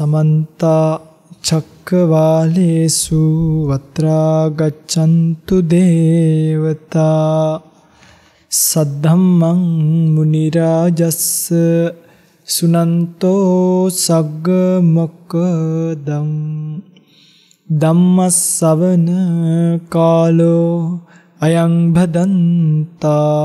සමන්ත චක්කවාලේසු වත්‍රා ගච්ඡන්තු දේවතා සද්ධම්මං මුනි රාජස්ස සුනන්තෝ සග්ග මොක්කදං ධම්මස්සවන කාලෝ අයං භදන්තා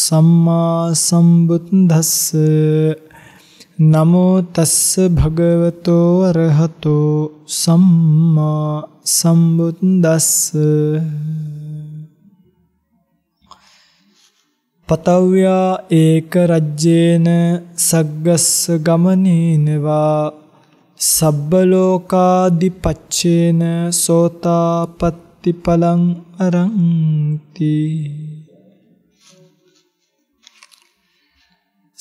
සම්මා සම්බුද්දස්ස නමෝ තස්ස භගවතෝ අරහතෝ සම්මා සම්බුද්දස්ස පතව්‍යා ඒක රජ්ජේන සග්ගස්ස ගමනේනවා සබ්බලෝකාදි පච්චේන සෝතාපට්ටි පලං අරන්ති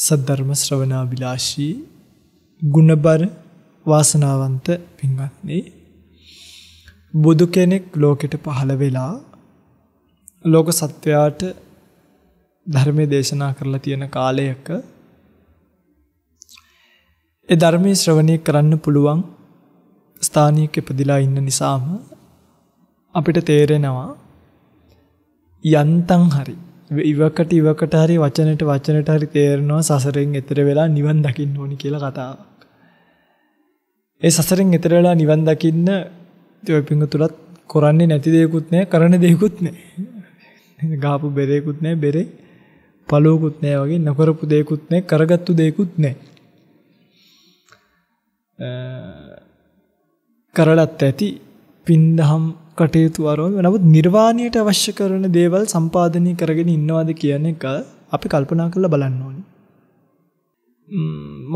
සද්ධර්ම ශ්‍රවණා විලාශී ගුණබර වාසනාවන්ත පින්වත්නි බුදු කෙනෙක් ලෝකෙට පහළ වෙලා ලෝක සත්වයාට ධර්මයේ දේශනා කරලා තියෙන කාලයක ඒ ධර්මයේ ශ්‍රවණය කරන්න පුළුවන් ස්ථානයක ඉපදිලා ඉන්න නිසාම අපිට තේරෙනවා යන්තම් හරි ඉවකට ඉවකට හරි වචනෙට වචනෙට හරි තේරෙනවා සසරෙන් එතර වෙලා නිවන් දකින්න ඕනි කියලා කතාවක්. ඒ සසරෙන් එතර වෙලා නිවන් දකින්න ඔය පිංගුතුලත් කරන්නේ නැති දෙයක්වත් නැහැ, කරන දෙයක්වත් නැහැ. ගාපු බෙරේකුත් නැහැ, බෙරේ පළුවකුත් නැහැ වගේ නොකරපු දෙයක්වත් නැහැ, කරගත්තු දෙයක්වත් නැහැ. කරලත් ඇති පින්දහම් කටයුතු අරව නමුත් නිර්වාණයට අවශ්‍ය කරන දේවල් සම්පාදනය කරගෙන ඉන්නවාද කියන එක අපි කල්පනා කරලා බලන්න ඕනේ.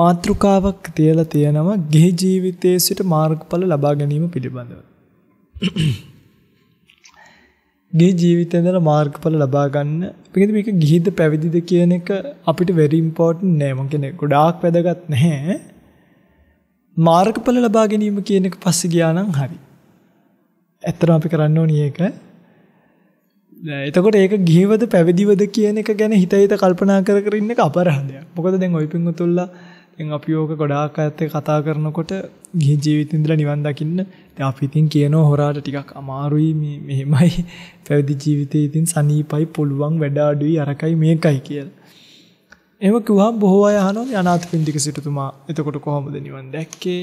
මාත්‍රිකාවක් තියලා තියෙනවා ගෙහි ජීවිතයේ සිට මාර්ගඵල ලබා ගැනීම පිළිබඳව. ගෙහි ජීවිතේ ඉඳලා මාර්ගඵල ලබා ගන්න. ඒකද මේක ගිහිද පැවිදිද කියන එක අපිට very important නෑ. මම කියන්නේ ගොඩාක් වැදගත් නැහැ. මාර්ගඵල ලබා ගැනීම කියන එක පස්සේ ගියා නම් හරි. ඇත්තටම අපි කරන්න ඕනේ ඒක. එතකොට ඒක ගිහිවද පැවිදිවද කියන එක ගැන හිත හිත කල්පනා කර කර ඉන්න එක අපරාධයක්. මොකද දැන් ওই පිංගුතුල්ලා දැන් අපි ඕක ගොඩාක් අයත් එක්ක කතා කරනකොට ගිහි ජීවිතේ ඉඳලා නිවන් දකින්න දැන් අපි ඉතින් කියනවා හොරාට ටිකක් අමාරුයි මේ මෙහෙමයි පැවිදි ජීවිතේ ඉතින් සනීපයි පුළුවන් වැඩ අඩුයි අරකයි මේකයි කියලා. එහෙම කිව්වහම බොහෝ අය අහනවා මේ අනාථපිණ්ඩික සිටුතුමා එතකොට කොහොමද නිවන් දැක්කේ?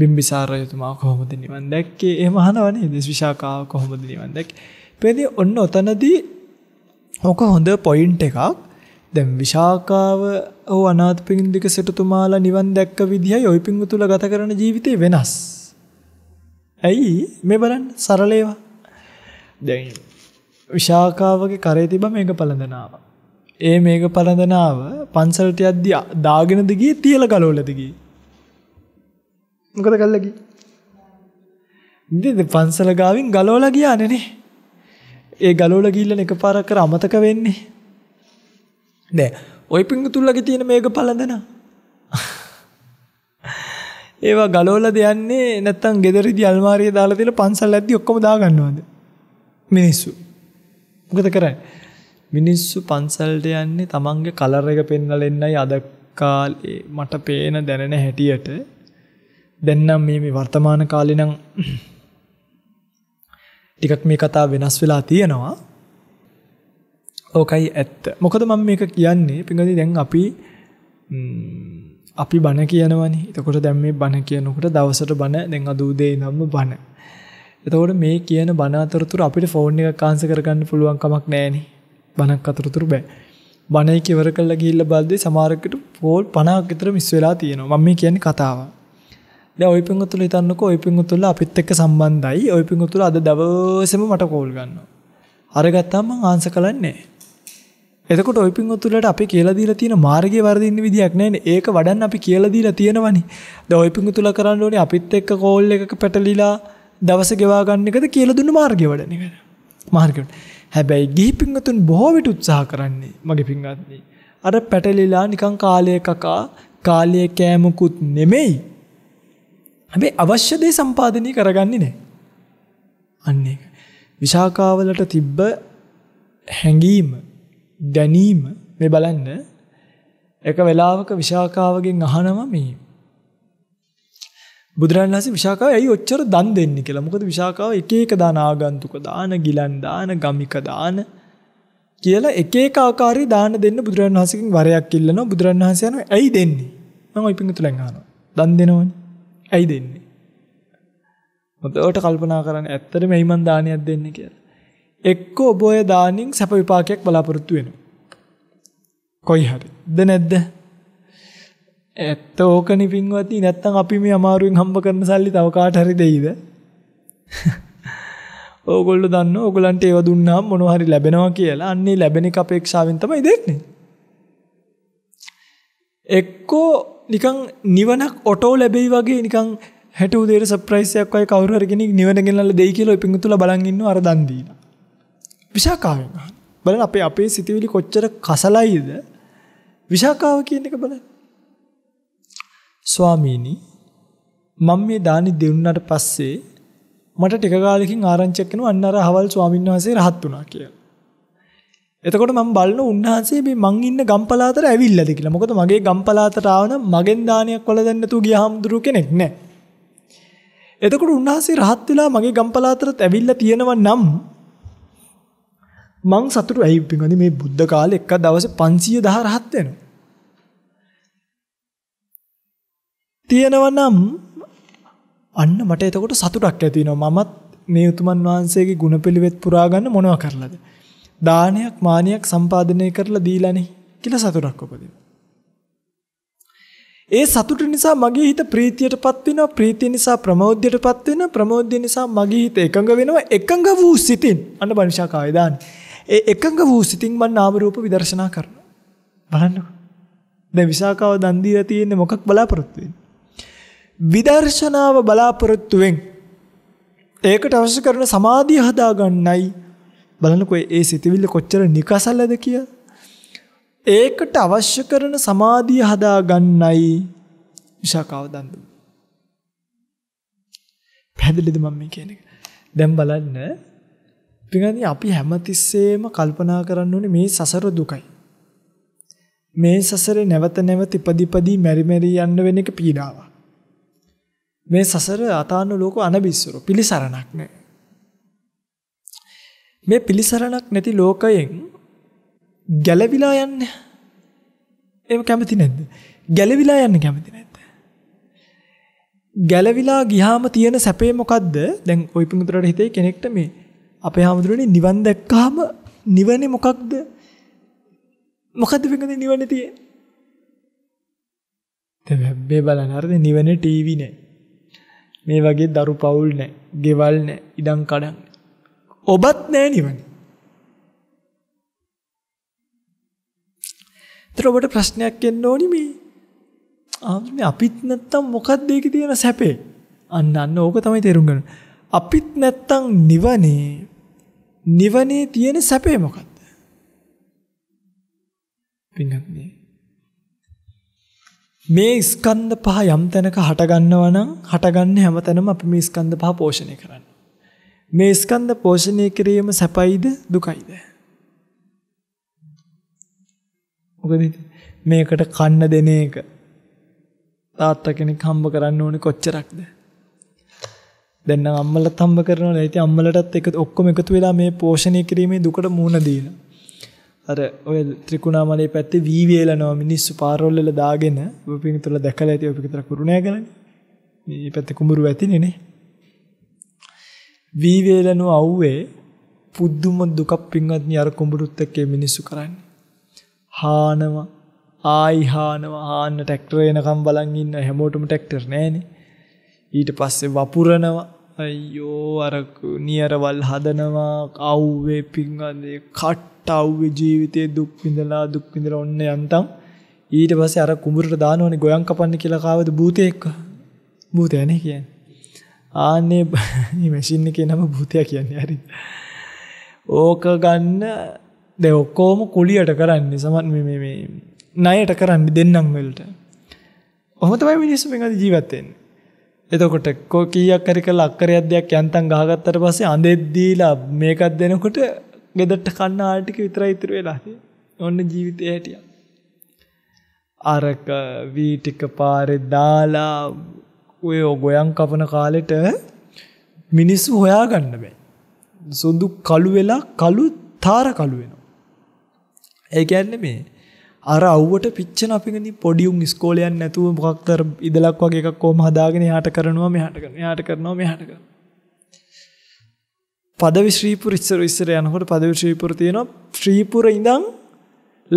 බිම්බිසාරයතුමා කොහොමද නිවන් දැක්කේ එහෙම අහනවනේ දේශවිශාකාව කොහොමද නිවන් දැක්කේ පෙදී ඔන්න ඔතනදී ඕක හොඳ පොයින්ට් එකක් දැන් විශාකාව ඔව් අනාථ පින්දික සිටුතුමාලා නිවන් දැක්ක විදිහයි ওই පින්වතුල ගත කරන ජීවිතේ වෙනස්. ඇයි මේ බලන්න සරල ඒවා. දැන් විශාකාවගේ කරේ තිබ්බ මේක පළඳනාව. ඒ මේක පළඳනාව පන්සලට යද්දී දාගෙනද ගියේ තියලා ගලවලද ගියේ. මොකද කළා කි? දෙද පන්සල ගාවින් ගලවලා ගියානේ නේ. ඒ ගලවලා ගිහිල්ලා එකපාරක් කර අමතක වෙන්නේ. නෑ. ওই පිංගුතුල්ලගේ තියෙන මේක පළඳන. ඒවා ගලවලා දෙන්නේ නැත්තම් gederidi අල්මාරිය දාලා තියලා පන්සල් ඇද්දි ඔක්කොම දාගන්නවද? මිනිස්සු. මොකද කරන්නේ? මිනිස්සු පන්සල්ට යන්නේ තමන්ගේ කලර් එක පෙන්වලා එන්නයි අද කාලේ මට පේන දැනෙන හැටියට දැන් නම් මේ මේ වර්තමාන කාලේ නම් ටිකක් මේ කතාව වෙනස් වෙලා තියෙනවා. ඕකයි ඇත්ත. මොකද මම මේක කියන්නේ පිංගදී දැන් අපි අපි බණ කියනවනේ. එතකොට දැන් මේ බණ කියනකොට දවසට බණ දැන් අද උදේ ඉඳන්ම බණ. එතකොට මේ කියන බණ අතරතුර අපිට ෆෝන් එකක් ආන්සර් කරගන්න පුළුවන් කමක් නැහෙනේ. බණක් අතරතුර බෑ. බණයි කිවර කරලා ගිහිල්ලා බලද්දී සමහරකට ෆෝල් 50ක් විතර මිස් වෙලා තියෙනවා. මම මේ කියන්නේ කතාව. දැන් ওই පිංගුතුල හිතන්නකෝ ওই පිංගුතුල අපිත් එක්ක සම්බන්ධයි. ওই පිංගුතුල අද දවසේම මට කෝල් ගන්නවා. අරගත්තාම මං ආන්සර් කලන්නේ එතකොට ওই පිංගුතුලට අපි කියලා දීලා තියෙන මාර්ගය වර්ධින්න විදියක් නැහැනේ. ඒක වඩන්න අපි කියලා දීලා තියෙනවනේ. දැන් ওই පිංගුතුල කරන්න ඕනේ අපිත් එක්ක කෝල් එකක පැටලිලා දවස ගෙවා ගන්න එකද කියලා දුන්න මාර්ගය වඩන එකද? මාර්ගය. හැබැයි ගිහි පිංගුතුන් බොහෝ විට උත්සාහ කරන්නේ මගේ පිංගත්නි. අර පැටලිලා නිකන් කාලය කකා කාලය කෑමකුත් නෙමෙයි හැබැයි අවශ්‍ය දේ සම්පාදනය කරගන්නේ නැහැ. අන්න ඒක. විශාකාවලට තිබ්බ හැඟීම, දැනීම මේ බලන්න එක වෙලාවක විශාකාවගෙන් අහනවා මේ බුදුරජාණන් වහන්සේ විශාකාව ඇයි ඔච්චර දන් දෙන්නේ කියලා. මොකද විශාකාව එක එක දාන ආගන්තුක දාන, ගිලන් දාන, ගමික දාන කියලා එක එක ආකාරي දාන දෙන්න බුදුරජාණන් වහන්සේගෙන් වරයක් ඉල්ලනවා. බුදුරජාණන් වහන්සේ ඇයි දෙන්නේ? මම ওই පිංගුතුලෙන් අහනවා. දන් දෙනවනේ. ඇයි දෙන්නේ? හොඳට කල්පනා කරන්න ඇත්තටම එයි මන් දානියක් දෙන්නේ කියලා. එක්ක ඔබ ඔය දානින් සැප විපාකයක් බලාපොරොත්තු වෙනවා. කොයි හරි. ද නැද්ද? ඇත්ත ඕකනි පින්වත්නි නැත්තම් අපි මේ අමාරුවෙන් හම්බ කරන සල්ලි තව කාට හරි දෙයිද? ඕගොල්ලෝ දන්න ඕගලන්ට ඒව දුන්නාම මොනවා හරි ලැබෙනවා කියලා. අන්නේ ලැබෙන එක අපේක්ෂාවෙන් තමයි දෙන්නේ. එක්කෝ නිකං නිවනක් ඔටෝ ලැබෙයි වගේ නිකං හැටුදේ සප්‍රයිසයක් අයි කවරගෙන නිවනගෙනල දෙයි කියල පිඟතුල බලගන්න අරදන්දීන. විශාකාවෙන් බලන අපේ අපේ සිතිවිලි කොච්චර කසලයිද විශාකාව කියන එක බල ස්වාමීණී මං මේ දානි දෙවුන්නට පස්සේ මට ටිකගාලකින් ආරංචක්කෙන අන්නර හවල් ස්වාමීන් වහසේ රහත් වනා කියලා එතකොට මම බලන උන්වහන්සේ මේ මං ඉන්න ගම්පලාතට ඇවිල්ලාද කියලා. මොකද මගේ ගම්පලාතට ආවන මගෙන් දානයක් වල දෙන්න තු ගිය හම්දුරු කෙනෙක් නෑ. එතකොට උන්වහන්සේ රහත් වෙලා මගේ ගම්පලාතට ඇවිල්ලා තියෙනවා නම් මං සතුටු ඇයි පිංගන්නේ මේ බුද්ධ කාලේ එක දවසේ 50000 රහත් වෙනවා. තියෙනවා නම් අන්න මට එතකොට සතුටක් ඇති වෙනවා. මමත් මේ උතුමන් වහන්සේගේ ගුණපිලිවෙත් පුරා ගන්න මොනවා කරලාද? දානයක් මානියක් සම්පාදනය කරලා දීලානේ කියලා සතුටක් උපදිනවා. ඒ සතුට නිසා මගේ හිත ප්‍රීතියටපත් වෙනවා ප්‍රීතිය නිසා ප්‍රමෝදයටපත් වෙනවා ප්‍රමෝදය නිසා මගේ හිත එකඟ වෙනවා එකඟ වූ සිතින් අන්න බනිෂා කාය ඒ එකඟ වූ සිතින් මම නාම රූප විදර්ශනා කරනවා බලන්නකෝ දැන් විසාකාව දන් දීලා තියෙන්නේ මොකක් බලාපොරොත්තු වෙන්නේ විදර්ශනාව බලාපොරොත්තුෙන් ඒකට අවශ්‍ය කරන සමාධිය හදාගන්නයි බලන්නකෝ ඒ සිතවිල්ල කොච්චර නිකසලද කියලා. ඒකට අවශ්‍ය කරන සමාධිය හදා ගන්නයි විශාකාව දන් දුන්නේ. පැහැදිලිද මම මේ කියන එක? දැන් බලන්න පිටින් අපි හැමතිස්සෙම කල්පනා කරන්න ඕනේ මේ සසර දුකයි. මේ සසරේ නැවත නැවත ඉපදිපදී මෙරි මෙරි යන්න වෙන එක පීඩාවක්. මේ සසර අතාන්න ලෝක අනබිස්සර පිළිසරණක් නෑ. මේ පිළිසරණක් නැති ලෝකයෙන් ගැලවිලා යන්න එම කැමති නැද්ද? ගැලවිලා යන්න කැමති නැද්ද? ගැලවිලා ගියාම තියෙන සැපේ මොකද්ද? දැන් ওই පිටුතරට හිතේ කෙනෙක්ට මේ අපේ හැමදෙරේ නිවන් දැක්කහම නිවනේ මොකක්ද? මොකද්ද පිටුනේ නිවනේ තියෙන්නේ? දැන් වෙබ්බේ බලන හරිද නිවනේ ටීවී නැහැ. මේ වගේ දරු පවුල් නැහැ, ගෙවල් නැහැ, ඉඩම් කඩම් ඔබත් නෑ නිවන. ඒතර ඔබට ප්‍රශ්නයක් එන්න ඕනි මේ. ආන්නේ අපිත් නැත්තම් මොකක්ද ඒකේ තියෙන සැපේ? අන්න අන්න ඕක තමයි තේරුම් ගන්න. අපිත් නැත්තම් නිවනේ නිවනේ තියෙන සැපේ මොකක්ද? පින්වත්නි මේ ස්කන්ධ පහ යම් තැනක හටගන්නවා නම් හටගන්න හැම තැනම අපි මේ ස්කන්ධ පහ පෝෂණය කරන්නේ. මේ ස්කන්ධ පෝෂණය කිරීම සැපයිද දුකයිද? මොකද මේකට කන්න දෙන එක තාත්තා කෙනෙක් හම්බ කරන්න ඕනේ කොච්චරක්ද? දැන් නම් අම්මලත් හම්බ කරනවා. ඉතින් අම්මලටත් එක ඔක්කොම එකතු වෙලා මේ පෝෂණය කිරීමේ දුකට මුහුණ දීලා. අර ඔය ත්‍රිකුණාමලේ පැත්තේ වීවිලනවා මිනිස්සු පාරවල් වල දාගෙන ඔය පිටින් තුල දැකලා ඇති ඔය පිටින් තුල කුරුණෑ ගලන්නේ. මේ පැත්තේ කුඹුරු ඇතිනේ නේ. වී වේලනු අවුවේ පුදුම දුකක් පින්වත්නි අර කුඹුරුත් එක්කේ මිනිස්සු කරන්නේ. හානව ආයි හානව හාන්න ට්‍රැක්ටර් එනකම් බලන් ඉන්න හැමෝටම ට්‍රැක්ටර් නැහනේ. ඊට පස්සේ වපුරනවා අයියෝ අර නියරවල් හදනවා අවුවේ පින්වත්නි කට්ට අවුවේ ජීවිතේ දුක් විඳලා දුක් විඳලා ඔන්න යන්තම් ඊට පස්සේ අර කුඹුරට දානවනේ ගොයන් කපන්න කියලා කාවද භූතයෙක් භූතයනේ කියන්නේ. ආන්නේ මේ මැෂින් එකේ නම භූතය කියන්නේ හරි. ඕක ගන්න දැන් ඔක්කොම කුලියට කරන්නේ සමන් මේ මේ ණයට කරන්නේ දෙන්නම් වලට. ඔහොම තමයි මිනිස්සු මේ අද ජීවත් වෙන්නේ. එතකොට කෝ කීයක් හරි කළ අක්කරයක් දෙයක් යන්තම් ගහගත්තට පස්සේ අඳෙත් දීලා මේකක් දෙනකොට ගෙදරට කන්න ආල් ටික විතරයි ඉතුරු වෙලා ඔන්න ජීවිතේ හැටියක්. අරක වී ටික පාරේ දාලා ඔය ගොයන් කපන කාලෙට මිනිස්සු හොයාගන්න බෑ. සොඳු කළු වෙලා කළු තාර කළු වෙනවා. ඒ කියන්නේ මේ අර අවුවට පිච්චෙන අපිගනි පොඩි උන් ඉස්කෝලේ යන්නේ නැතුව මොකක්ද අර ඉදලක් වගේ එකක් කොහොම හදාගෙන එහාට කරනවා මෙහාට කරනවා එහාට කරනවා මෙහාට කරනවා. පදවි ශ්‍රීපුර ඉස්සර ඉස්සර යනකොට පදවි ශ්‍රීපුර තියෙනවා ශ්‍රීපුර ඉඳන්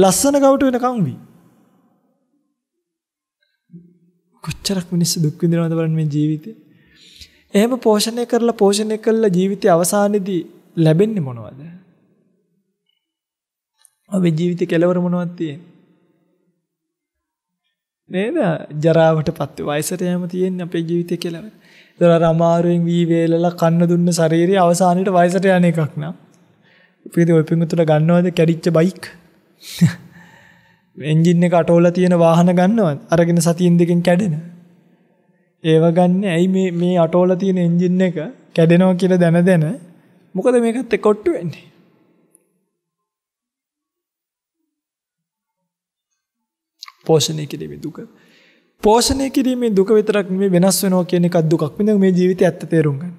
ලස්සන ගවට වෙනකම් වී. කොච්චරක් මිනිස්සු දුක් විඳිනවද බලන්න මේ ජීවිතේ. එහෙම පෝෂණය කරලා පෝෂණය කළ ජීවිතයේ අවසානයේදී ලැබෙන්නේ මොනවද? ඔබේ ජීවිතේ කෙලවර මොනවද තියෙන්නේ? නේද? ජරාවටපත් වයසට යෑම තියෙන්නේ අපේ ජීවිතේ කෙලවර. ඒතර අර අමාරුවෙන් වී වේලලා කන්න දුන්න ශරීරය අවසානයේට වයසට යන එකක් නා. පිළිදී ඔය පිංගුතුල ගන්නවද කැඩිච්ච බයික්? එන්ජින් එක අටවලා තියෙන වාහන ගන්නවද? අරගෙන සතියෙන් දෙකෙන් කැඩෙන. ඒව ගන්න ඇයි මේ මේ අටවලා තියෙන එන්ජින් එක කැඩෙනවා කියලා දැන දැන මොකද මේකත් එක්ක ඔට්ටු වෙන්නේ? පෝෂණය කිරීමේ දුක. පෝෂණය කිරීමේ දුක විතරක් නෙමෙයි වෙනස් වෙනවා කියන එකත් දුකක්. මෙන්න මේ ජීවිතය ඇත්ත තේරුම් ගන්න.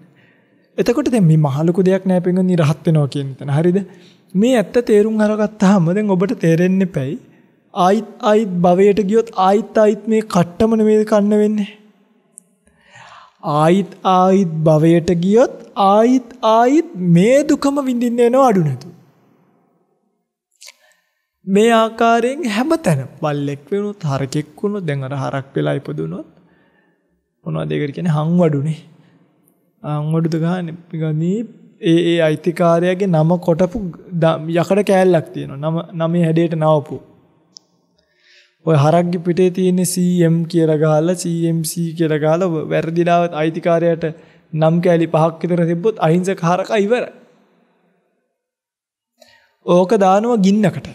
එතකොට දැන් මේ මහලුකු දෙයක් නෑ පෙන්වන්නේ රහත් වෙනවා කියන තැන. හරිද? මේ ඇත්ත තේරුම් අරගත්තාම දැන් ඔබට තේරෙන්න එපැයි ආයිත් ආයිත් භවයට ගියොත් ආයිත් ආයිත් මේ කට්ටම නෙමෙයි කන්න වෙන්නේ. ආයිත් ආයිත් භවයට ගියොත් ආයිත් ආයිත් මේ දුකම විඳින්න යනව අඩු නැතු. මේ ආකාරයෙන් හැමතැන බල්ලෙක් වෙනොත් හරකෙක් වුණොත් දැන් අර හරක් වෙලා ඉපදුනොත් මොනවද ඒකට කියන්නේ හම් වඩුනේ. හම් වඩුද ගහන්නේ ගනී ඒ ඒ අයිතිකාරයාගේ නම කොටපු යකඩ කෑල්ලක් තියෙනවා. නම නමේ හැඩයට නවපු. ඔය හරක්ගේ පිටේ තියෙන CM කියලා ගහලා CMC කියලා ගහලා වැරදිලා අයිතිකාරයට නම් කෑලි පහක් විතර තිබ්බොත් අහිංසක හරක ඉවරයි. ඕක දානවා ගින්නකට.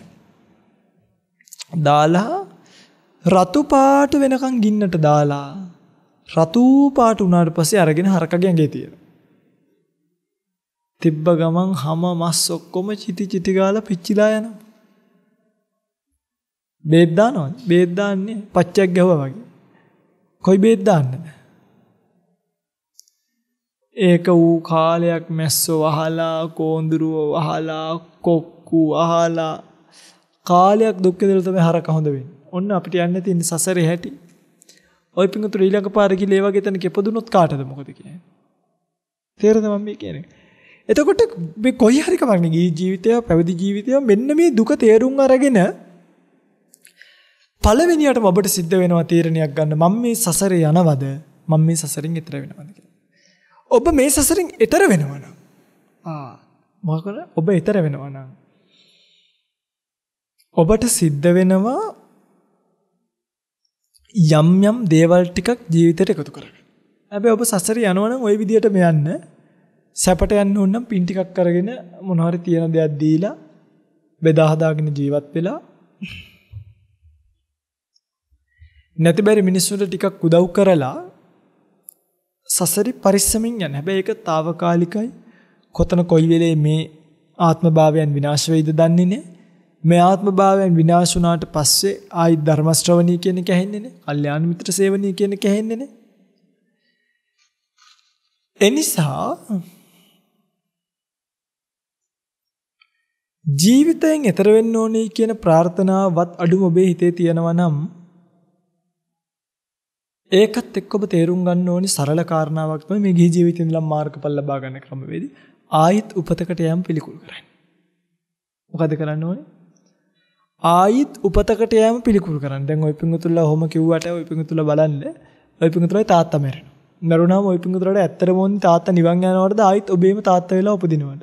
දාලා රතු පාට වෙනකන් ගින්නට දාලා රතු පාට උනාට පස්සේ අරගෙන හරකගේ ඇඟේ තියෙනවා. තිබ්බ ගමන් හැම මස් ඔක්කොම චිටි චිටි ගාලා පිච්චිලා යනවා. බේත් දානවද? බේත් දාන්නේ පච්චයක් ගැහුවා වගේ. කොයි බේත් දාන්නද? ඒක ඌ කාලයක් මැස්සෝ වහලා, කෝඳුරුව වහලා, කොක්කු වහලා කාලයක් දුක් විඳලා තමයි හරක හොඳ වෙන්නේ. ඔන්න අපිට යන්න තියෙන සසරේ හැටි. ওই පිංගුතුරු ඊළඟ පාර ගිහලා ඒ වගේ තැන කෙපදුනොත් කාටද මොකද කියන්නේ? තේරෙනවද මම මේ කියන්නේ? එතකොට මේ කොයි හරි කමක් නෙගී ජීවිතය, පැවිදි ජීවිතය මෙන්න මේ දුක තේරුම් අරගෙන පළවෙනියට ඔබට සිද්ධ වෙනවා තීරණයක් ගන්න මම මේ සසරේ යනවද මම මේ සසරින් ඈතර වෙනවද කියලා ඔබ මේ සසරින් ඈතර වෙනවනම් ආ මොකද ඔබ ඈතර වෙනවනම් ඔබට සිද්ධ වෙනවා යම් යම් දේවල් ටිකක් ජීවිතයට එකතු කරගන්න. හැබැයි ඔබ සසරේ යනවනම් ওই විදිහටම යන්න සැපට යන්න ඕන නම් පින් ටිකක් අරගෙන මොනවා හරි තියෙන දෙයක් දීලා බෙදා හදාගෙන ජීවත් වෙලා නැති බැරි මිනිස්සුන්ට ටිකක් උදව් කරලා සසරි පරිස්සමින් යන. හැබැයි ඒක తాවකාලිකයි. කොතන කොයි වෙලේ මේ ආත්මභාවයන් විනාශ වෙයිද දන්නේ නැහැ. මේ ආත්මභාවයන් විනාශ වුණාට පස්සේ ආයි ධර්ම ශ්‍රවණී කියන එක ඇහෙන්නේ නැහැ. කල්යාණ මිත්‍ර සේවනී කියන එක ඇහෙන්නේ නැහැ. එනිසා ජීවිතයෙන් එතර වෙන්න ඕනේ කියන ප්‍රාර්ථනාවත් අඩුම ඔබේ හිතේ තියෙනවා නම් ඒකත් එක්ක ඔබ තේරුම් ගන්න ඕනි සරල කාරණාවක් තමයි මේ ගිහි ජීවිතේ ඉඳලා මාර්ගඵල ලබා ගන්න ක්‍රමවේදය. ආයිත් උපතකට යම් පිළිකුල් කරන්න. මොකද කරන්න ඕනේ? ආයිත් උපතකට යම් පිළිකුල් කරන්න. දැන් ওই පිංගුතුල්ලා ඔහොම කිව්වට ওই පිංගුතුල්ලා බලන්න. ওই පිංගුතුල්ලා තාත්තා මැරෙනවා. මැරුණාම ওই පිංගුතුල්ලාට ඇත්තටම ඕනි තාත්තා නිවන් යනවටද ආයිත් ඔබේම තාත්තා වෙලා උපදිනවද?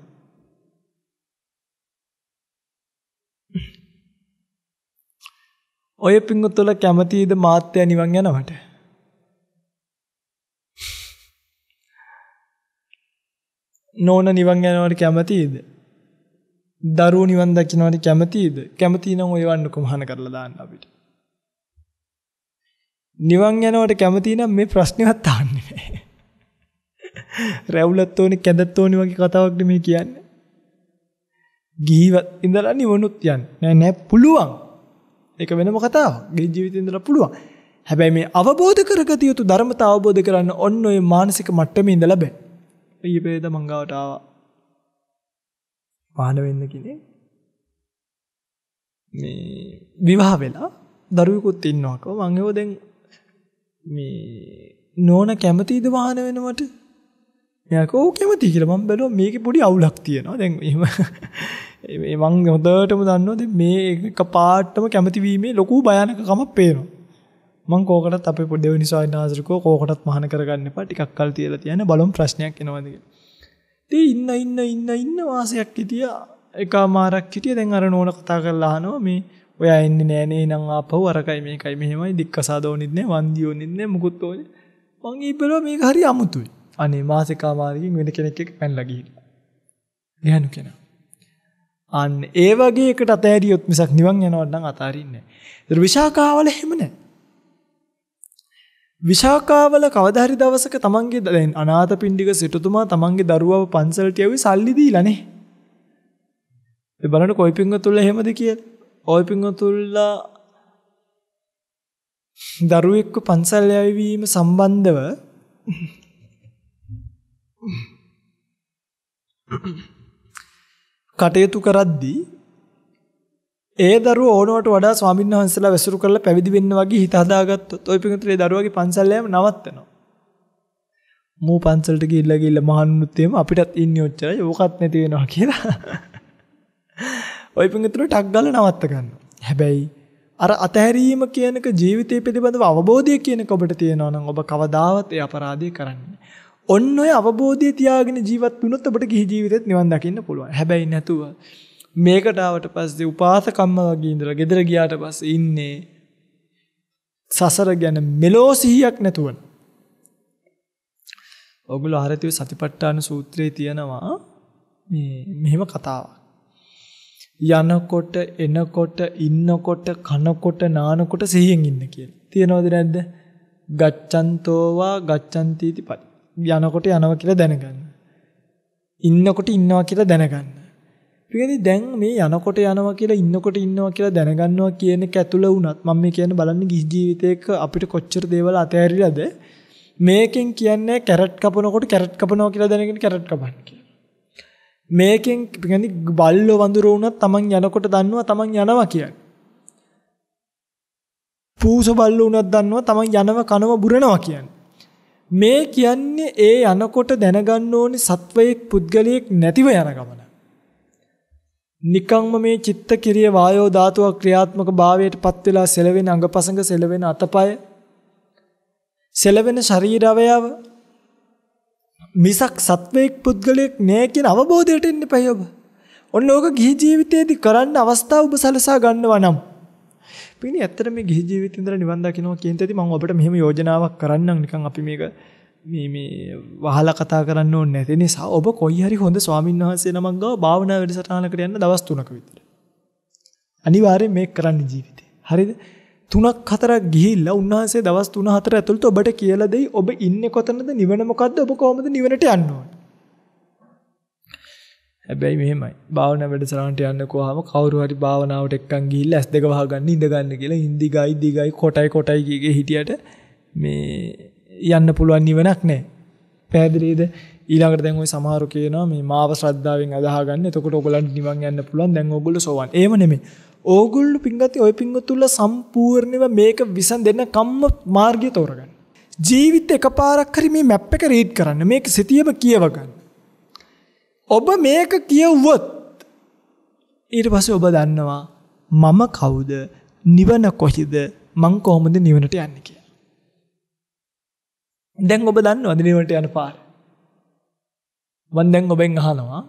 ඔය පිංගුතුල්ලා කැමතිද මාත්‍ය නිවන් යනවට? නෝන නිවන් යනවට කැමතිද? දරුවෝ නිවන් දකින්නවට කැමතිද? කැමති නම් ඔය වන්නකම හන කරලා දාන්න අපිට. නිවන් යනවට කැමති නම් මේ ප්‍රශ්නේවත් තාන්නේ නැහැ. රැවුලත් ඕනේ කැදත් ඕනේ වගේ කතාවක් මේ කියන්නේ. ගිහිව ඉඳලා නිවනුත් යන්න. නෑ නෑ පුළුවන්. ඒක වෙනම කතාවක්. ගේ ජීවිතේ ඉඳලා පුළුවන්. හැබැයි මේ අවබෝධ කරගතිය යුතු ධර්මතාව අවබෝධ කරන්න ඔන්න ඔය මානසික මට්ටමේ ඉඳලා බෑ. ඊ පෙරේද මංගාවට ආවා. පහන වෙන්න කෙනෙක් මේ විවාහ වෙලා දරුවෙකුත් ඉන්නවකෝ මං ඒව දැන් මේ නෝන කැමතිද වාහන වෙනවට? එයාක ඕ කැමති කියලා මම බැලුවා මේකේ පොඩි අවුලක් තියෙනවා. දැන් එහෙම මේ මං හොඳටම දන්නවා දැන් මේ එක පාටම කැමති වීමේ ලොකු භයානකකමක් පේනවා. මං කෝකටත් අප පුඩෙව නිසා නාසරකෝ කෝකටත් මහන කරගන්න පා ටිකක් කල් තියල තියන බලම් ප්‍රශ්නයක් එනවාදක ඒ ඉන්න ඉන්න ඉන්න ඉන්න වාසයක් හිටිය එක මාරක් හිටිය දැන් අර නෝන කතා කරලාහනෝ මේ ඔය එන්න නෑනේ නං ආපහු අරකයි මේකයි මෙහෙමයි දික්කසාදෝනිත්නේ වන්දියෝනිත්නේ මුකුත්තෝන මං ඉපෙලව මේ හරි අමුතුයි අනේ මාසකාමාරකින් වෙන කෙනෙක් එක පැන් ලගිහිට ගැහනු කෙනා අන්න ඒ වගේ එකට අතෑරියොත් මිසක් නිවන් යනවට නම් අතාරින්නේ නෑ. විශාකාවල එහෙම නෑ. විශාකාවල කවදාහරි දවසක තමන්ගේ දැන් අනාථපිණ්ඩික සිටුතුමා තමන්ගේ දරුවව පන්සලට යවි සල්ලි දීලානේ. ඒ බලන්න කොයි පිංගතුල්ලා එහෙමද කියලා. ඔය පිංගතුල්ලා දරුවෙක්ව පන්සල් යවීම සම්බන්ධව කටයුතු කරද්දී ඒ දරුවෝ ඕනවට වඩා ස්වාමීන් වහන්සේලා වැසුරු කරලා පැවිදි වෙන්න වගේ හිත හදාගත්තොත් ওই පිටුතරේ දරුවගේ පන්සල් යෑම නවත්තනවා. මූ පන්සලට ගිහිල්ලා ගිහිල්ලා මහන්නුත් එම අපිටත් ඉන්නේ ඔච්චරයි ඕකත් නැති වෙනවා කියලා. ওই පිටුතර ටක් ගාලා නවත්ත ගන්නවා. හැබැයි අර අතහැරීම කියනක ජීවිතය පිළිබඳව අවබෝධය කියනක ඔබට තියෙනවා නම් ඔබ කවදාවත් ඒ අපරාධය කරන්නේ ඔන්න ඔය අවබෝධය තියාගෙන ජීවත් වුණොත් ඔබට ගිහි ජීවිතෙත් නිවන් දකින්න පුළුවන්. හැබැයි නැතුව මේකටාවට පස්සේ උපාසකම්ම වගේ ඉඳලා ගෙදර ගියාට පස්සේ ඉන්නේ සසර ගැන මෙලෝ සිහියක් නැතුවන. ඔගොල්ලෝ ආරතිය සතිපට්ඨාන සූත්‍රයේ තියෙනවා මේ මෙහෙම කතාවක්. යනකොට එනකොට ඉන්නකොට කනකොට නානකොට සිහියෙන් ඉන්න කියලා. තියනවද නැද්ද? ගච්ඡන්තෝවා ගච්ඡන්තිති පරි. යනකොට යනවා කියලා දැනගන්න. ඉන්නකොට ඉන්නවා කියලා දැනගන්න. ඒකනේ දැන් මේ යනකොට යනවා කියලා ඉන්නකොට ඉන්නවා කියලා දැනගන්නවා කියන එක ඇතුළ වුණත් මම මේ කියන්නේ බලන්න ගිහි ජීවිතයක අපිට කොච්චර දේවල් අතහැරිලාද මේකෙන් කියන්නේ කැරට් කපනකොට කැරට් කපනවා කියලා දැනගෙන කැරට් කපන්න කියලා. මේකෙන් කියන්නේ බල්ලෝ වඳුරෝ වුණත් Taman යනකොට දන්නවා Taman යනවා කියන්නේ. පූස බල්ලෝ වුණත් දන්නවා Taman යනව කනව බුරනවා කියන්නේ. මේ කියන්නේ ඒ යනකොට දැනගන්න ඕනේ සත්වයක් පුද්ගලයෙක් නැතිව යන ගමන. නිකම්ම මේ චිත්ත කිරිය වායෝ ධාතුව ක්‍රියාත්මක භාවයටපත් වෙලා සෙලවෙන අඟපසඟ සෙලවෙන අතපය සෙලවෙන ශරීර අවයව මිසක් සත්වයක් පුද්ගලයෙක් නෑ කියන අවබෝධයට එන්න එපා ඔබ. ඔන්න ඕක ගිහි ජීවිතයේදී කරන්න අවස්ථාව ඔබ සලසා ගන්නවා නම් පිනි ඇත්තට මේ ගිහි ජීවිතේ ඉඳලා නිවන් දකින්න කියන තැනදී මම ඔබට මෙහෙම යෝජනාවක් කරන්නම් නිකන් අපි මේක මේ මේ වහලා කතා කරන්න ඕනේ නැති නිසා ඔබ කොයි හරි හොඳ ස්වාමීන් වහන්සේ නමක් ගාව භාවනා වැඩසටහනකට යන්න දවස් 3ක විතර. අනිවාර්යෙන් මේක කරන්න ජීවිතේ. හරිද? 3ක් 4ක් ගිහිල්ලා උන්වහන්සේ දවස් 3 4 ඇතුළත ඔබට කියලා දෙයි ඔබ ඉන්නේ කොතනද නිවන මොකද්ද ඔබ කොහොමද නිවනට යන්න ඕනේ. හැබැයි මෙහෙමයි. භාවනා වැඩසටහනට යන්න කොහම කවුරු හරි භාවනාවට එක්කන් ගිහිල්ලා ඇස් දෙක වහගන්න ඉඳ ගන්න කියලා හින්දි ගයි දිගයි කොටයි කොටයි කීගේ හිටියට මේ යන්න පුළුවන් නිවනක් නැහැ. පැහැදිලිද? ඊළඟට දැන් ওই සමහරු කියනවා මේ මාව ශ්‍රද්ධාවෙන් අදහගන්න. එතකොට ඔයගලන්ට නිවන් යන්න පුළුවන්. දැන් ඔයගොල්ලෝ සෝවන්. ඒම නෙමෙයි. ඕගොල්ලෝ පිංගති ওই පිංගුතුල සම්පූර්ණව මේක විසඳෙන්න කම්ම මාර්ගය තෝරගන්න. ජීවිත එකපාරක් හරි මේ මැප් එක රීඩ් කරන්න. මේක සිතියම කියව ගන්න. ඔබ මේක කියවුවොත් ඊට පස්සේ ඔබ දන්නවා මම කවුද? නිවන කොහිද? මං කොහොමද නිවනට යන්නේ කියලා. දැන් ඔබ දන්න අදිනවට යන පාර. මන් දැන් ඔබෙන් අහනවා